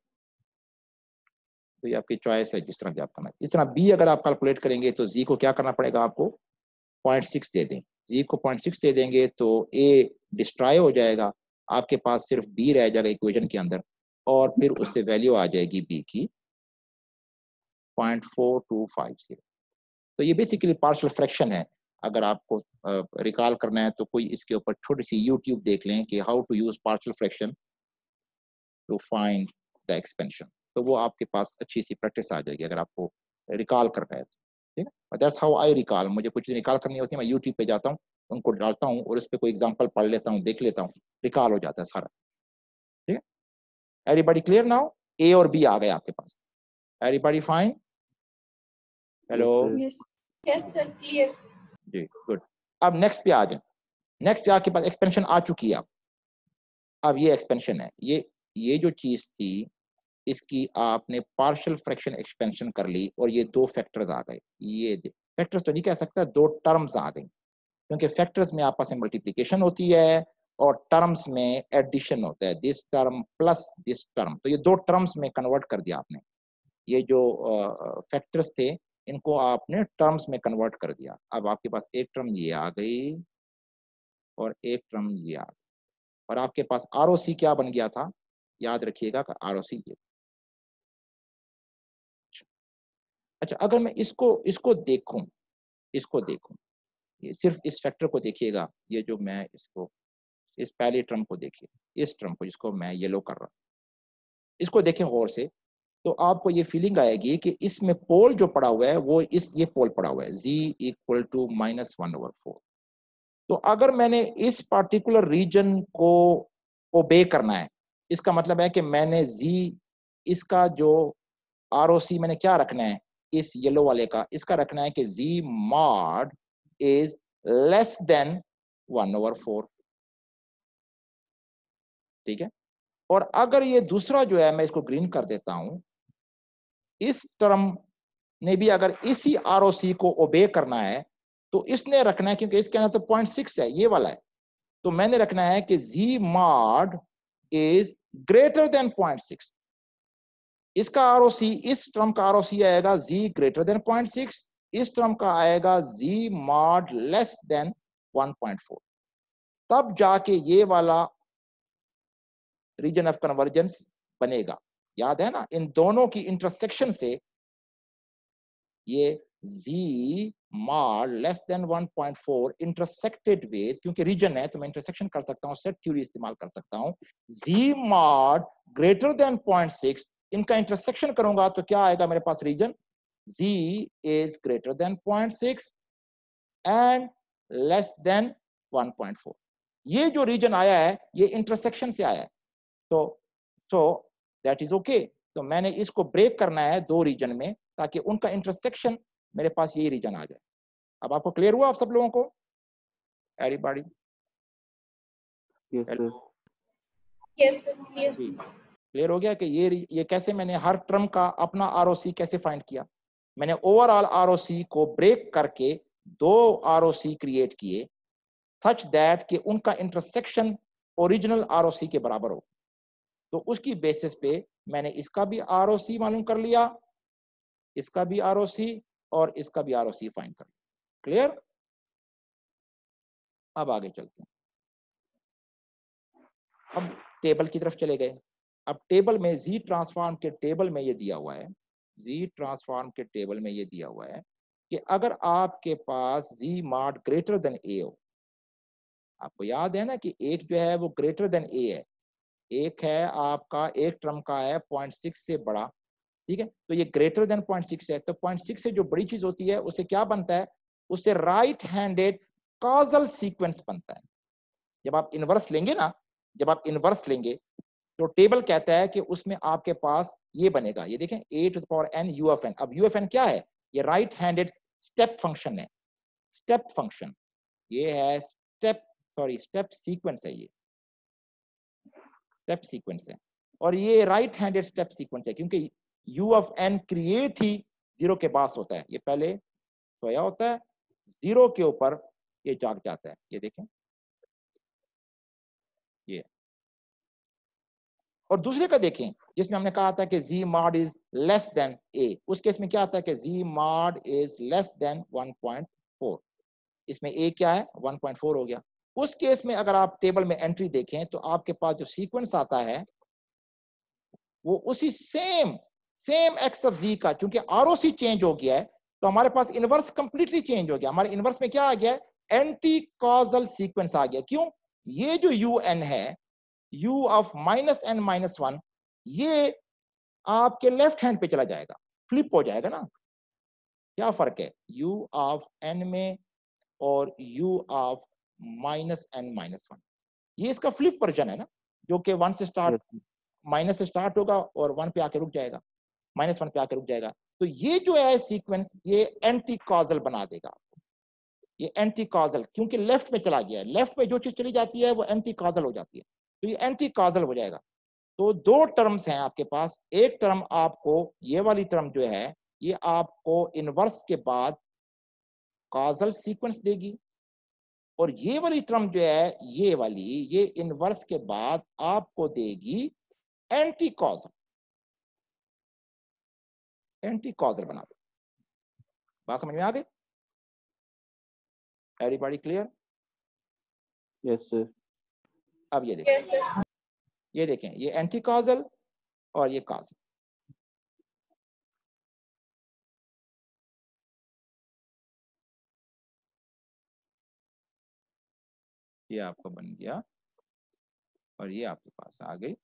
तो ये आपकी चॉइस है जिस तरह से आप करना इस तरह बी अगर आप कैलकुलेट करेंगे तो जी को क्या करना पड़ेगा आपको पॉइंट सिक्स दे दें जी को पॉइंट सिक्स दे देंगे तो ए डिस्ट्रॉय हो जाएगा आपके पास सिर्फ बी रह जाएगा इक्वेशन के अंदर और फिर उससे वैल्यू आ जाएगी बी की पॉइंट फोर तो ये बेसिकली पार्शल फ्रैक्शन है अगर आपको रिकॉल करना है तो कोई इसके ऊपर छोटी सी यूट्यूब देख लें कि how to use partial fraction to find the expansion तो वो आपके पास अच्छी सी प्रैक्टिस आ जाएगी अगर आपको रिकॉल करना है तो। ठीक है दैट्स हाउ आई रिकॉल मुझे कुछ रिकॉल करनी होती है मैं यूट्यूब पे जाता हूँ उनको डालता हूँ और उस पर कोई एग्जाम्पल पढ़ लेता हूँ देख लेता हूँ रिकॉल हो जाता है सारा एवरीबॉडी क्लियर नाउ ए और बी आ गए आपके पास everybody fine hello yes sir clear जी गुड अब नेक्स्ट पे आ जाए नेक्स्ट पे आपके पास एक्सपेंशन आ चुकी है अब ये एक्सपेंशन है ये ये जो चीज थी इसकी आपने पार्शियल फ्रैक्शन एक्सपेंशन कर ली और ये दो फैक्टर्स आ गए ये फैक्टर्स तो नहीं कह सकता दो टर्म्स आ गई क्योंकि फैक्टर्स में आपस में मल्टीप्लीकेशन होती है और टर्म्स में एडिशन होता है this term plus this term तो ये दो टर्म्स में कन्वर्ट कर दिया आपने ये जो फैक्टर्स थे इनको आपने टर्म्स में कन्वर्ट कर दिया अब आपके पास एक टर्म ये आ गई और एक टर्म ये आ गई और आपके पास आर क्या बन गया था याद रखिएगा आर ये अच्छा अगर मैं इसको इसको देखूं इसको देखूं ये सिर्फ इस फैक्टर को देखिएगा ये जो मैं इसको इस पहले ट्रम्प को देखिए इस ट्रम्प को जिसको मैं येलो कर रहा हूँ इसको देखें गौर से तो आपको ये फीलिंग आएगी कि इसमें पोल जो पड़ा हुआ है वो इस ये पोल पड़ा हुआ है z equal to minus one over four तो अगर मैंने इस पार्टिकुलर रीजन को ओबे करना है इसका मतलब है कि मैंने z इसका जो आर मैंने क्या रखना है इस येलो वाले का इसका रखना है कि z mod is less than one over four ठीक है और अगर ये दूसरा जो है मैं इसको ग्रीन कर देता हूं इस टर्म ने भी अगर इसी आर को ओबे करना है तो इसने रखना है क्योंकि इसके अंदर तो पॉइंट सिक्स है ये वाला है तो मैंने रखना है कि z mod is greater than point six इसका आर इस टर्म का आर आएगा z greater than point six इस टर्म का आएगा जी मॉड लेस देन 1.4 तब जाके ये वाला रीजन ऑफ कन्वर्जेंस बनेगा याद है ना इन दोनों की इंटरसेक्शन से ये z mod less than 1.4 intersected with क्योंकि रीजन है तो मैं इंटरसेक्शन कर सकता हूं सेट थ्योरी इस्तेमाल कर सकता हूं z मार ग्रेटर देन 0.6 इनका इंटरसेक्शन करूंगा तो क्या आएगा मेरे पास region z is greater than 0.6 and less than 1.4 ये जो रीजन आया है ये इंटरसेक्शन से आया है तो सो दैट इज ओके तो मैंने इसको ब्रेक करना है दो रीजन में ताकि उनका इंटरसेक्शन मेरे पास यही रीजन आ जाए अब आपको क्लियर हुआ आप सब लोगों को एरी यस क्लियर हो गया कि ये ये कैसे मैंने हर टर्म का अपना आर कैसे फाइंड किया मैंने ओवरऑल आर को ब्रेक करके दो आर क्रिएट किए सच दैट कि उनका इंटरसेक्शन ओरिजिनल आर के बराबर हो तो उसकी बेसिस पे मैंने इसका भी आर मालूम कर लिया इसका भी आर और इसका भी आर ओ फाइन कर लिया क्लियर अब आगे चलते हैं अब टेबल की तरफ चले गए अब टेबल में जी ट्रांसफॉर्म के टेबल में ये दिया हुआ है जी ट्रांसफॉर्म के टेबल में ये दिया हुआ है कि अगर आपके पास z mod greater than a हो आपको याद है ना कि एक जो है वो ग्रेटर देन ए है एक है आपका एक ट्रम का है पॉइंट सिक्स से बड़ा ठीक है तो ये ग्रेटर देन पॉइंट सिक्स है तो पॉइंट सिक्स से जो बड़ी चीज होती है उसे क्या बनता है उससे राइट हैंडेड काजल सीक्वेंस बनता है जब आप इनवर्स लेंगे ना जब आप इनवर्स लेंगे तो टेबल कहता है कि उसमें आपके पास ये बनेगा ये देखें a to the power n u f n अब यू एफ एन क्या है ये राइट हैंडेड स्टेप फंक्शन है स्टेप फंक्शन ये है स्टेप सॉरी स्टेप सीक्वेंस है ये स्टेप सीक्वेंस है और ये राइट हैंडेड स्टेप सीक्वेंस है क्योंकि u ऑफ n क्रिएट ही जीरो के पास होता है ये पहले सोया होता है जीरो के ऊपर ये जाग जाता है ये देखें ये और दूसरे का देखें जिसमें हमने कहा था कि z mod is less than a उस केस में क्या आता है कि z mod is less than 1.4 इसमें a क्या है 1.4 हो गया उस केस में अगर आप टेबल में एंट्री देखें तो आपके पास जो सीक्वेंस आता है वो उसी same same x of z का चूंकि आर चेंज हो गया है तो हमारे पास इनवर्स कंप्लीटली चेंज हो गया हमारे इनवर्स में क्या आ गया है एंटी कॉजल सीक्वेंस आ गया क्यों ये जो यू एन है u of minus n minus one ये आपके लेफ्ट हैंड पे चला जाएगा फ्लिप हो जाएगा ना क्या फर्क है यू ऑफ एन में और u of minus n minus one ये इसका फ्लिप वर्जन है ना जो कि वन से स्टार्ट माइनस से स्टार्ट होगा और वन पे आके रुक जाएगा माइनस वन पे आके रुक जाएगा तो ये जो है सीक्वेंस ये एंटी कॉजल बना देगा ये एंटी कॉजल क्योंकि लेफ्ट में चला गया है लेफ्ट में जो चीज चली जाती है वो एंटी कॉजल हो जाती है तो ये एंटी कॉजल हो जाएगा तो दो टर्म्स हैं आपके पास एक टर्म आपको ये वाली टर्म जो है ये आपको इनवर्स के बाद कॉजल सीक्वेंस देगी और ये वाली ट्रम जो है ये वाली ये इनवर्स के बाद आपको देगी एंटी कॉजल एंटी कॉजल बना दो बात समझ में आ गई एवरीबॉडी क्लियर यस सर अब ये देखें yes, ये देखें ये एंटी कॉजल और ये कॉजल ये आपका बन गया और ये आपके पास आ गई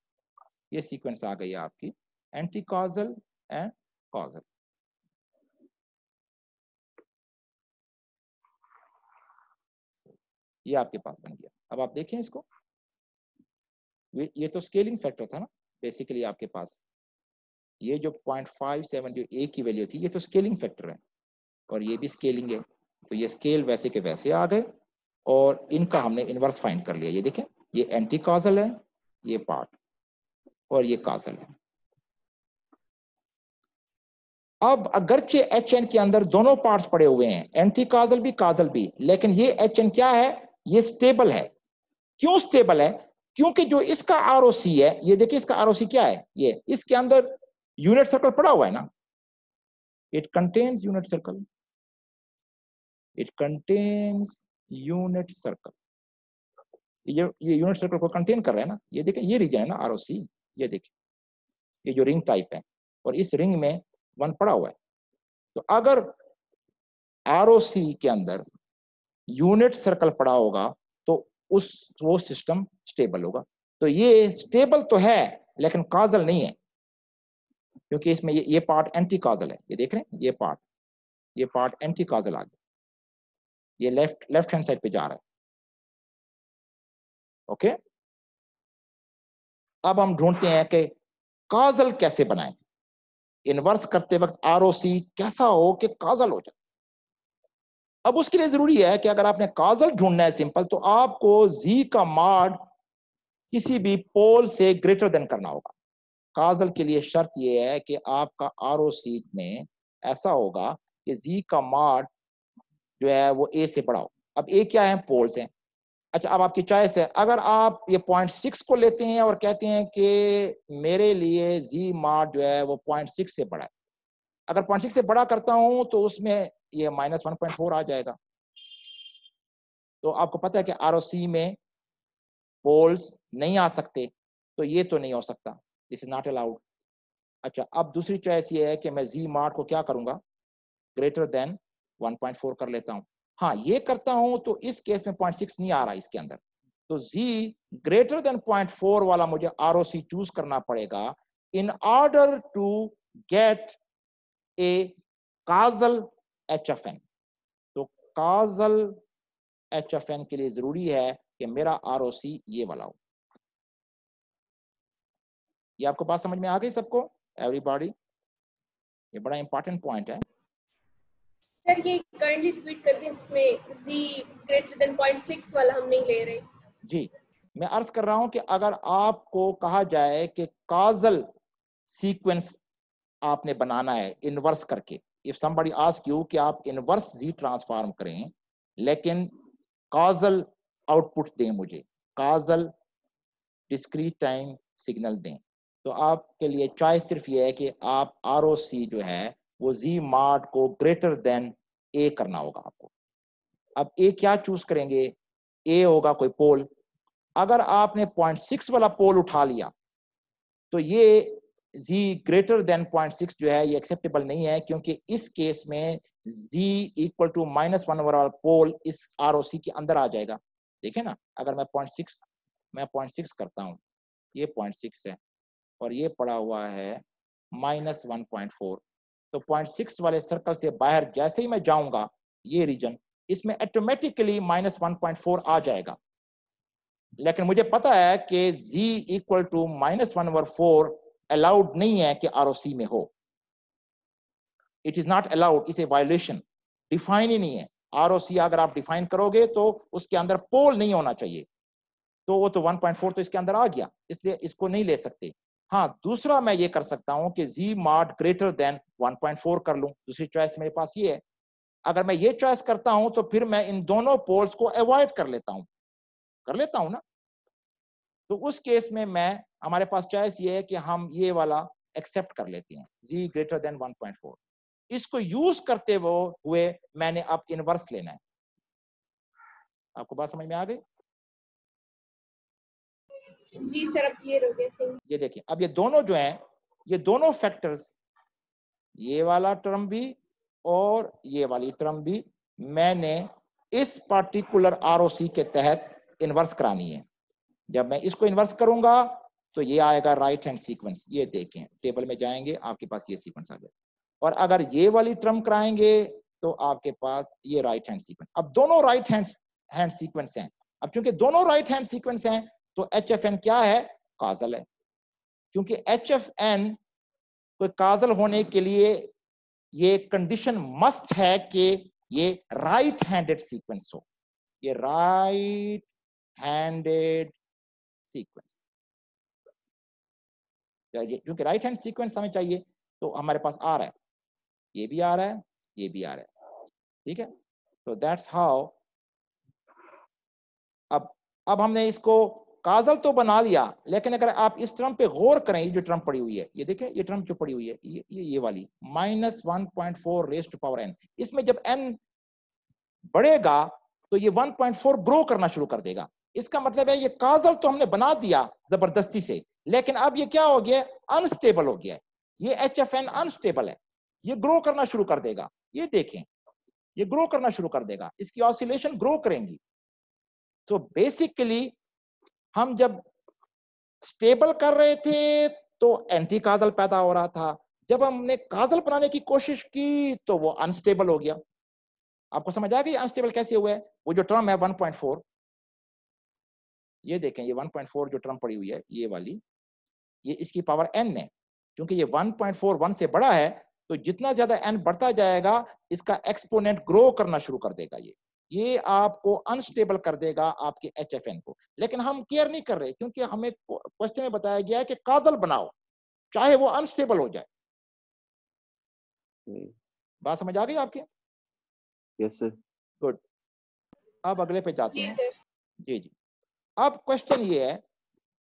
ये सीक्वेंस आ गई आपकी एंटी कॉजल एंड कॉजल ये आपके पास बन गया अब आप देखें इसको ये तो स्केलिंग फैक्टर था ना बेसिकली आपके पास ये जो पॉइंट फाइव सेवन जो ए की वैल्यू थी ये तो स्केलिंग फैक्टर है और ये भी स्केलिंग है तो ये स्केल वैसे के वैसे आ गए और इनका हमने इनवर्स फाइंड कर लिया ये देखें ये एंटी काजल है ये पार्ट और ये काजल है अब अगरचे एच एन के अंदर दोनों पार्ट्स पड़े हुए हैं एंटी काजल भी काजल भी लेकिन ये एच एन क्या है ये स्टेबल है क्यों स्टेबल है क्योंकि जो इसका आर है ये देखिए इसका आर क्या है ये इसके अंदर यूनिट सर्कल पड़ा हुआ है ना it contains unit circle it contains unit circle ये ये यूनिट सर्कल को कंटेन कर रहा है ना ये देखें ये रीजन है ना आर ये देखें ये जो रिंग टाइप है और इस रिंग में वन पड़ा हुआ है तो अगर आर के अंदर यूनिट सर्कल पड़ा होगा तो उस वो सिस्टम स्टेबल होगा तो ये स्टेबल तो है लेकिन काजल नहीं है क्योंकि इसमें ये ये पार्ट एंटी काजल है ये देख रहे हैं ये पार्ट ये पार्ट एंटी काजल आ गया ये लेफ्ट लेफ्ट हैंड साइड पे जा रहा है ओके अब हम ढूंढते हैं कि काजल कैसे बनाए इनवर्स करते वक्त आर ओ सी कैसा हो कि काजल हो जाए अब उसके लिए जरूरी है कि अगर आपने काजल ढूंढना है सिंपल तो आपको जी का मार्ड किसी भी पोल से ग्रेटर देन करना होगा काजल के लिए शर्त यह है कि आपका आर ओ सी में ऐसा होगा कि जी का मार्ड जो है वो ए से बढ़ाओ अब ए क्या है पोल्स हैं अच्छा अब आपकी चॉइस है अगर आप ये पॉइंट सिक्स को लेते हैं और कहते हैं कि मेरे लिए जी मार्ट जो है वो पॉइंट सिक्स से बड़ा है अगर पॉइंट सिक्स से बड़ा करता हूं तो उसमें ये माइनस वन पॉइंट फोर आ जाएगा तो आपको पता है कि आर में पोल्स नहीं आ सकते तो ये तो नहीं हो सकता दिस इज नॉट अलाउड अच्छा अब दूसरी चॉइस ये है कि मैं जी मार्ट को क्या करूंगा ग्रेटर देन 1.4 कर लेता हूं हाँ ये करता हूं तो इस केस में 0.6 नहीं आ रहा इसके अंदर तो जी ग्रेटर देन 0.4 वाला मुझे आर चूज करना पड़ेगा in order to get a causal h F n तो काजल एच एफ एन के लिए जरूरी है कि मेरा आर ये वाला हो ये आपको बात समझ में आ गई सबको एवरीबॉडी ये बड़ा इंपॉर्टेंट पॉइंट है सर ये काइंडली रिपीट कर दें जिसमें z ग्रेटर देन 0.6 वाला हम नहीं ले रहे जी मैं अर्ज कर रहा हूं कि अगर आपको कहा जाए कि काजल सीक्वेंस आपने बनाना है इनवर्स करके इफ समबडी आस्क यू कि आप इनवर्स z ट्रांसफॉर्म करें लेकिन काजल आउटपुट दें मुझे काजल डिस्क्रीट टाइम सिग्नल दें तो आपके लिए चॉइस सिर्फ ये है कि आप आर जो है वो जी मार्ट को ग्रेटर देन ए करना होगा आपको अब ए क्या चूज करेंगे ए होगा कोई पोल अगर आपने पॉइंट सिक्स वाला पोल उठा लिया तो ये z greater than point six जो है ये एक्सेप्टेबल नहीं है क्योंकि इस केस में z equal to minus one वाला पोल इस आर के अंदर आ जाएगा देखे ना अगर मैं पॉइंट सिक्स मैं पॉइंट सिक्स करता हूँ ये पॉइंट सिक्स है और ये पड़ा हुआ है माइनस वन पॉइंट फोर तो पॉइंट सिक्स वाले सर्कल से बाहर जैसे ही मैं जाऊंगा ये रीजन इसमें automatically minus one point four आ जाएगा लेकिन मुझे पता है कि z equal to minus one over four allowed नहीं है कि आर में हो इट इज नॉट अलाउड इसे वायोलेशन डिफाइन ही नहीं है आर अगर आप डिफाइन करोगे तो उसके अंदर पोल नहीं होना चाहिए तो वो तो 1.4 तो इसके अंदर आ गया इसलिए इसको नहीं ले सकते हाँ दूसरा मैं ये कर सकता हूं कि जी मार्ट ग्रेटर देन 1.4 कर लूं दूसरी चॉइस मेरे पास ये है अगर मैं ये चॉइस करता हूं तो फिर मैं इन दोनों पोल्स को अवॉइड कर लेता हूं कर लेता हूं ना तो उस केस में मैं हमारे पास चॉइस ये है कि हम ये वाला एक्सेप्ट कर लेते हैं जी ग्रेटर देन 1.4 इसको यूज करते हुए मैंने अब इनवर्स लेना है आपको बात समझ में आ गई जी सर अब क्लियर हो गए ये देखिए अब ये दोनों जो हैं ये दोनों फैक्टर्स ये वाला टर्म भी और ये वाली टर्म भी मैंने इस पार्टिकुलर आर के तहत इन्वर्स करानी है जब मैं इसको इन्वर्स करूंगा तो ये आएगा राइट हैंड सीक्वेंस ये देखें टेबल में जाएंगे आपके पास ये सीक्वेंस आ गया और अगर ये वाली टर्म कराएंगे तो आपके पास ये राइट हैंड सीक्वेंस अब दोनों राइट हैंड हैंड सीक्वेंस हैं अब चूंकि दोनों राइट हैंड सीक्वेंस हैं तो एच एफ एन क्या है काजल है क्योंकि एच एफ एन को काजल होने के लिए ये कंडीशन मस्ट है कि ये राइट हैंडेड सीक्वेंस हो ये राइट हैंडेड सीक्वेंस क्योंकि राइट हैंड सीक्वेंस हमें चाहिए तो हमारे पास आ रहा है ये भी आ रहा है ये भी आ रहा है ठीक है तो दैट्स हाउ अब अब हमने इसको काजल तो बना लिया लेकिन अगर आप इस टर्म पे गौर करें ये जो टर्म पड़ी हुई है ये देखें ये टर्म जो पड़ी हुई है ये ये, ये वाली minus one point four raise to power n इसमें जब एन बढ़ेगा तो ये वन पॉइंट फोर ग्रो करना शुरू कर देगा इसका मतलब है ये काजल तो हमने बना दिया जबरदस्ती से लेकिन अब ये क्या हो गया अनस्टेबल हो गया ये एच एफ एन अनस्टेबल है ये ग्रो करना शुरू कर देगा ये देखें ये ग्रो करना शुरू कर देगा इसकी ऑसिलेशन ग्रो करेंगी तो बेसिकली हम जब स्टेबल कर रहे थे तो एंटी काजल पैदा हो रहा था जब हमने काजल बनाने की कोशिश की तो वो अनस्टेबल हो गया आपको समझ आ गई अनस्टेबल कैसे हुआ है वो जो ट्रम है 1.4 ये देखें ये 1.4 जो ट्रम पड़ी हुई है ये वाली ये इसकी पावर एन है क्योंकि ये 1.4 1 से बड़ा है तो जितना ज्यादा एन बढ़ता जाएगा इसका एक्सपोनेंट ग्रो करना शुरू कर देगा ये ये आपको अनस्टेबल कर देगा आपके एच को लेकिन हम केयर नहीं कर रहे क्योंकि हमें क्वेश्चन में बताया गया है कि काजल बनाओ चाहे वो अनस्टेबल हो जाए हम्म। बात समझ आ गई आपके यस सर गुड अब अगले पे जाते हैं जी जी अब क्वेश्चन ये है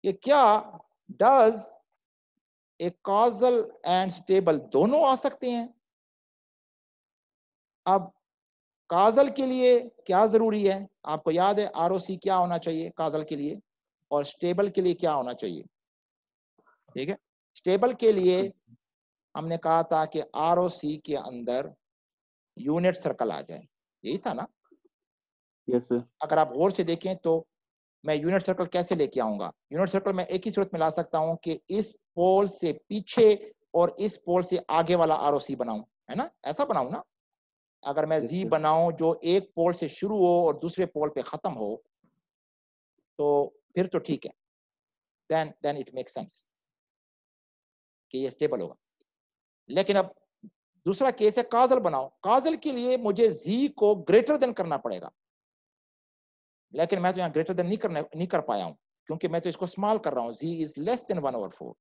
कि क्या does a causal and stable दोनों आ सकते हैं अब काजल के लिए क्या जरूरी है आपको याद है आर क्या होना चाहिए काजल के लिए और स्टेबल के लिए क्या होना चाहिए ठीक है स्टेबल के लिए हमने कहा था कि आर के अंदर यूनिट सर्कल आ जाए यही था ना यस yes, अगर आप गौर से देखें तो मैं यूनिट सर्कल कैसे लेके आऊंगा यूनिट सर्कल मैं एक ही सूरत में ला सकता हूं कि इस पोल से पीछे और इस पोल से आगे वाला आर बनाऊं है ना ऐसा बनाऊ ना अगर मैं जी बनाऊं जो एक पोल से शुरू हो और दूसरे पोल पे खत्म हो तो फिर तो ठीक है then then it make sense कि ये स्टेबल होगा लेकिन अब दूसरा केस है काजल बनाओ काजल के लिए मुझे जी को ग्रेटर देन करना पड़ेगा लेकिन मैं तो यहाँ ग्रेटर देन नहीं करने नहीं कर पाया हूँ क्योंकि मैं तो इसको स्मॉल कर रहा हूँ z is less than one over four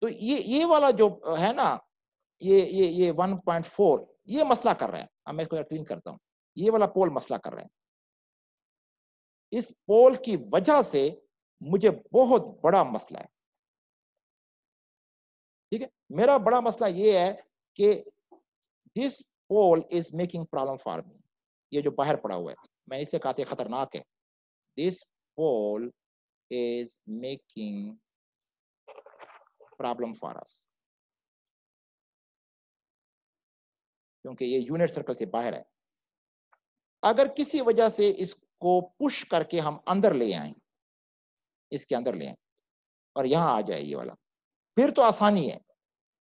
तो ये ये वाला जो है ना ये ये ये 1.4 ये मसला कर रहा है अब मैं इसको क्लीन करता हूं ये वाला पोल मसला कर रहा है इस पोल की वजह से मुझे बहुत बड़ा मसला है ठीक है मेरा बड़ा मसला ये है कि this pole is making problem for me ये जो बाहर पड़ा हुआ है मैंने इससे कहा खतरनाक है this pole is making problem for us क्योंकि ये यूनिट सर्कल से बाहर है अगर किसी वजह से इसको पुश करके हम अंदर ले आए इसके अंदर ले आए और यहां आ जाए ये वाला फिर तो आसानी है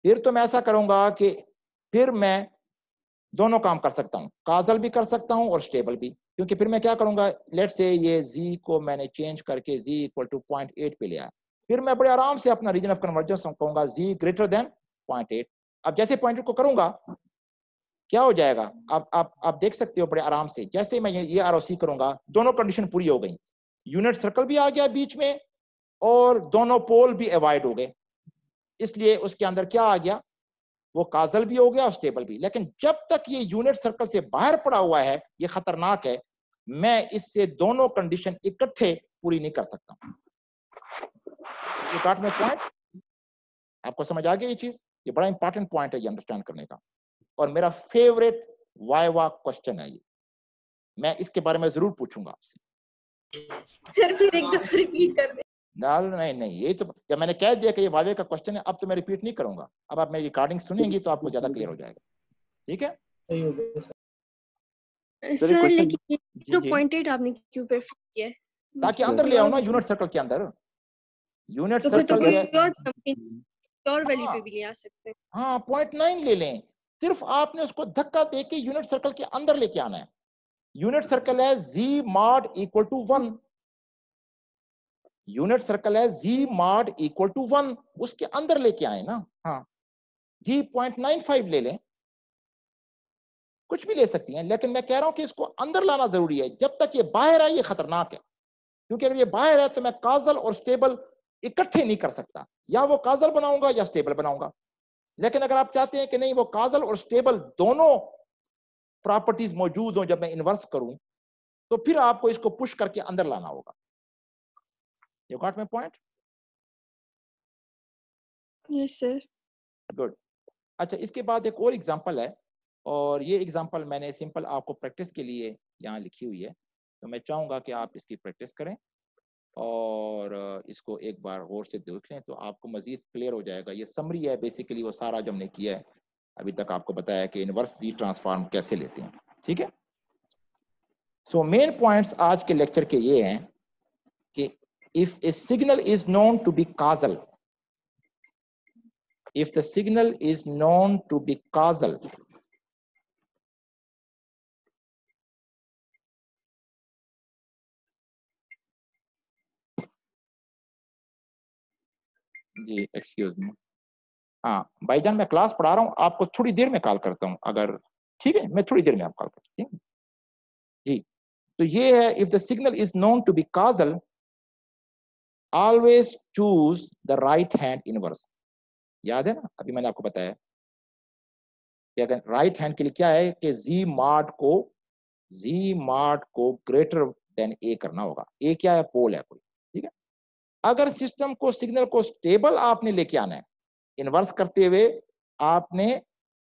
फिर तो मैं ऐसा करूंगा कि फिर मैं दोनों काम कर सकता हूं काजल भी कर सकता हूं और स्टेबल भी क्योंकि फिर मैं क्या करूंगा लेट से ये z को मैंने चेंज करके z equal to point eight पे लिया फिर मैं बड़े आराम से अपना रीजन ऑफ कन्वर्जन कहूंगा z greater than point eight अब जैसे पॉइंट को करूंगा क्या हो जाएगा आप आप आप देख सकते हो बड़े आराम से जैसे मैं ये, आर करूंगा दोनों कंडीशन पूरी हो गई यूनिट सर्कल भी आ गया बीच में और दोनों पोल भी अवॉइड हो गए इसलिए उसके अंदर क्या आ गया वो काजल भी हो गया और स्टेबल भी लेकिन जब तक ये यूनिट सर्कल से बाहर पड़ा हुआ है ये खतरनाक है मैं इससे दोनों कंडीशन इकट्ठे पूरी नहीं कर सकता पॉइंट आपको समझ आ गया ये चीज ये बड़ा इंपॉर्टेंट पॉइंट है ये अंडरस्टैंड करने का और मेरा फेवरेट वाइवा क्वेश्चन है ये मैं इसके बारे में जरूर पूछूंगा आपसे सर फिर एक एकदम रिपीट कर दे नाल नहीं नहीं ये तो जब मैंने कह दिया कि ये वाइवे का क्वेश्चन है अब तो मैं रिपीट नहीं करूंगा अब आप मेरी रिकॉर्डिंग सुनेंगी तो आपको ज्यादा क्लियर हो जाएगा ठीक है सर लेकिन जीरो पॉइंटेड आपने क्यों परफॉर्म किया ताकि अंदर ले आओ ना यूनिट सर्कल के अंदर यूनिट सर्कल तो कोई और और वैल्यू पे हाँ। भी ले आ सकते हैं हाँ पॉइंट नाइन ले लें सिर्फ आपने उसको धक्का दे के यूनिट सर्कल के अंदर लेके आना है यूनिट सर्कल है z mod equal to one unit circle है z mod equal to one उसके अंदर लेके आए ना हाँ जी पॉइंट नाइन फाइव ले लें कुछ भी ले सकती हैं लेकिन मैं कह रहा हूं कि इसको अंदर लाना जरूरी है जब तक ये बाहर आए ये खतरनाक है क्योंकि अगर ये बाहर है तो मैं काजल और स्टेबल इकट्ठे नहीं कर सकता या वो काजल बनाऊंगा या स्टेबल बनाऊंगा लेकिन अगर आप चाहते हैं कि नहीं वो काजल और स्टेबल दोनों प्रॉपर्टीज मौजूद हों जब मैं इन्वर्स करूं तो फिर आपको इसको पुश करके अंदर लाना होगा you got my point yes sir good अच्छा इसके बाद एक और एग्जांपल है और ये एग्जांपल मैंने सिंपल आपको प्रैक्टिस के लिए यहाँ लिखी हुई है तो मैं चाहूंगा कि आप इसकी प्रैक्टिस करें और इसको एक बार गौर से देख लें तो आपको मजीद क्लियर हो जाएगा ये समरी है बेसिकली वो सारा जो हमने किया है अभी तक आपको बताया कि इनवर्स जी ट्रांसफार्म कैसे लेते हैं ठीक है सो मेन पॉइंट्स आज के लेक्चर के ये हैं कि if a signal is known to be causal if the signal is known to be causal जी एक्सक्यूज मी हाँ भाईजान मैं क्लास पढ़ा रहा हूँ आपको थोड़ी देर में कॉल करता हूँ अगर ठीक है मैं थोड़ी देर में आप कॉल करता हूँ जी तो ये है if the signal is known to be causal always choose the right hand inverse याद है ना अभी मैंने आपको बताया कि अगर राइट हैंड के लिए क्या है कि जी मार्ट को जी मार्ट को ग्रेटर देन ए करना होगा ए क्या है पोल है कोई अगर सिस्टम को सिग्नल को स्टेबल आपने लेके आना है इन्वर्स करते हुए आपने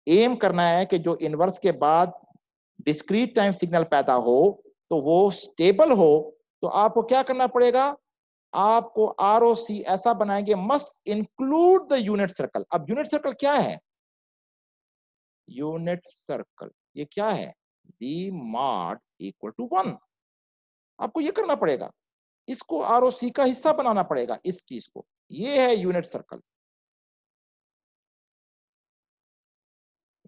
एम करना है कि जो इन्वर्स के बाद डिस्क्रीट टाइम सिग्नल पैदा हो तो वो स्टेबल हो तो आपको क्या करना पड़ेगा आपको आर ऐसा बनाएंगे must include the unit circle अब यूनिट सर्कल क्या है यूनिट सर्कल ये क्या है z mod equal to one आपको ये करना पड़ेगा इसको आर का हिस्सा बनाना पड़ेगा इस चीज को ये है यूनिट सर्कल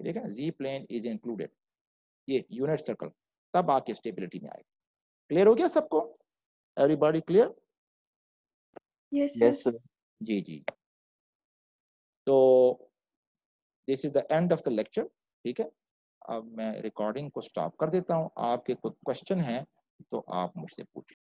देखा जी प्लेन इज इंक्लूडेड ये यूनिट सर्कल तब आके स्टेबिलिटी में आएगा क्लियर हो गया सबको एवरीबॉडी क्लियर यस सर जी जी तो this is the end of the lecture ठीक है अब मैं रिकॉर्डिंग को स्टॉप कर देता हूं आपके कुछ क्वेश्चन हैं तो आप मुझसे पूछें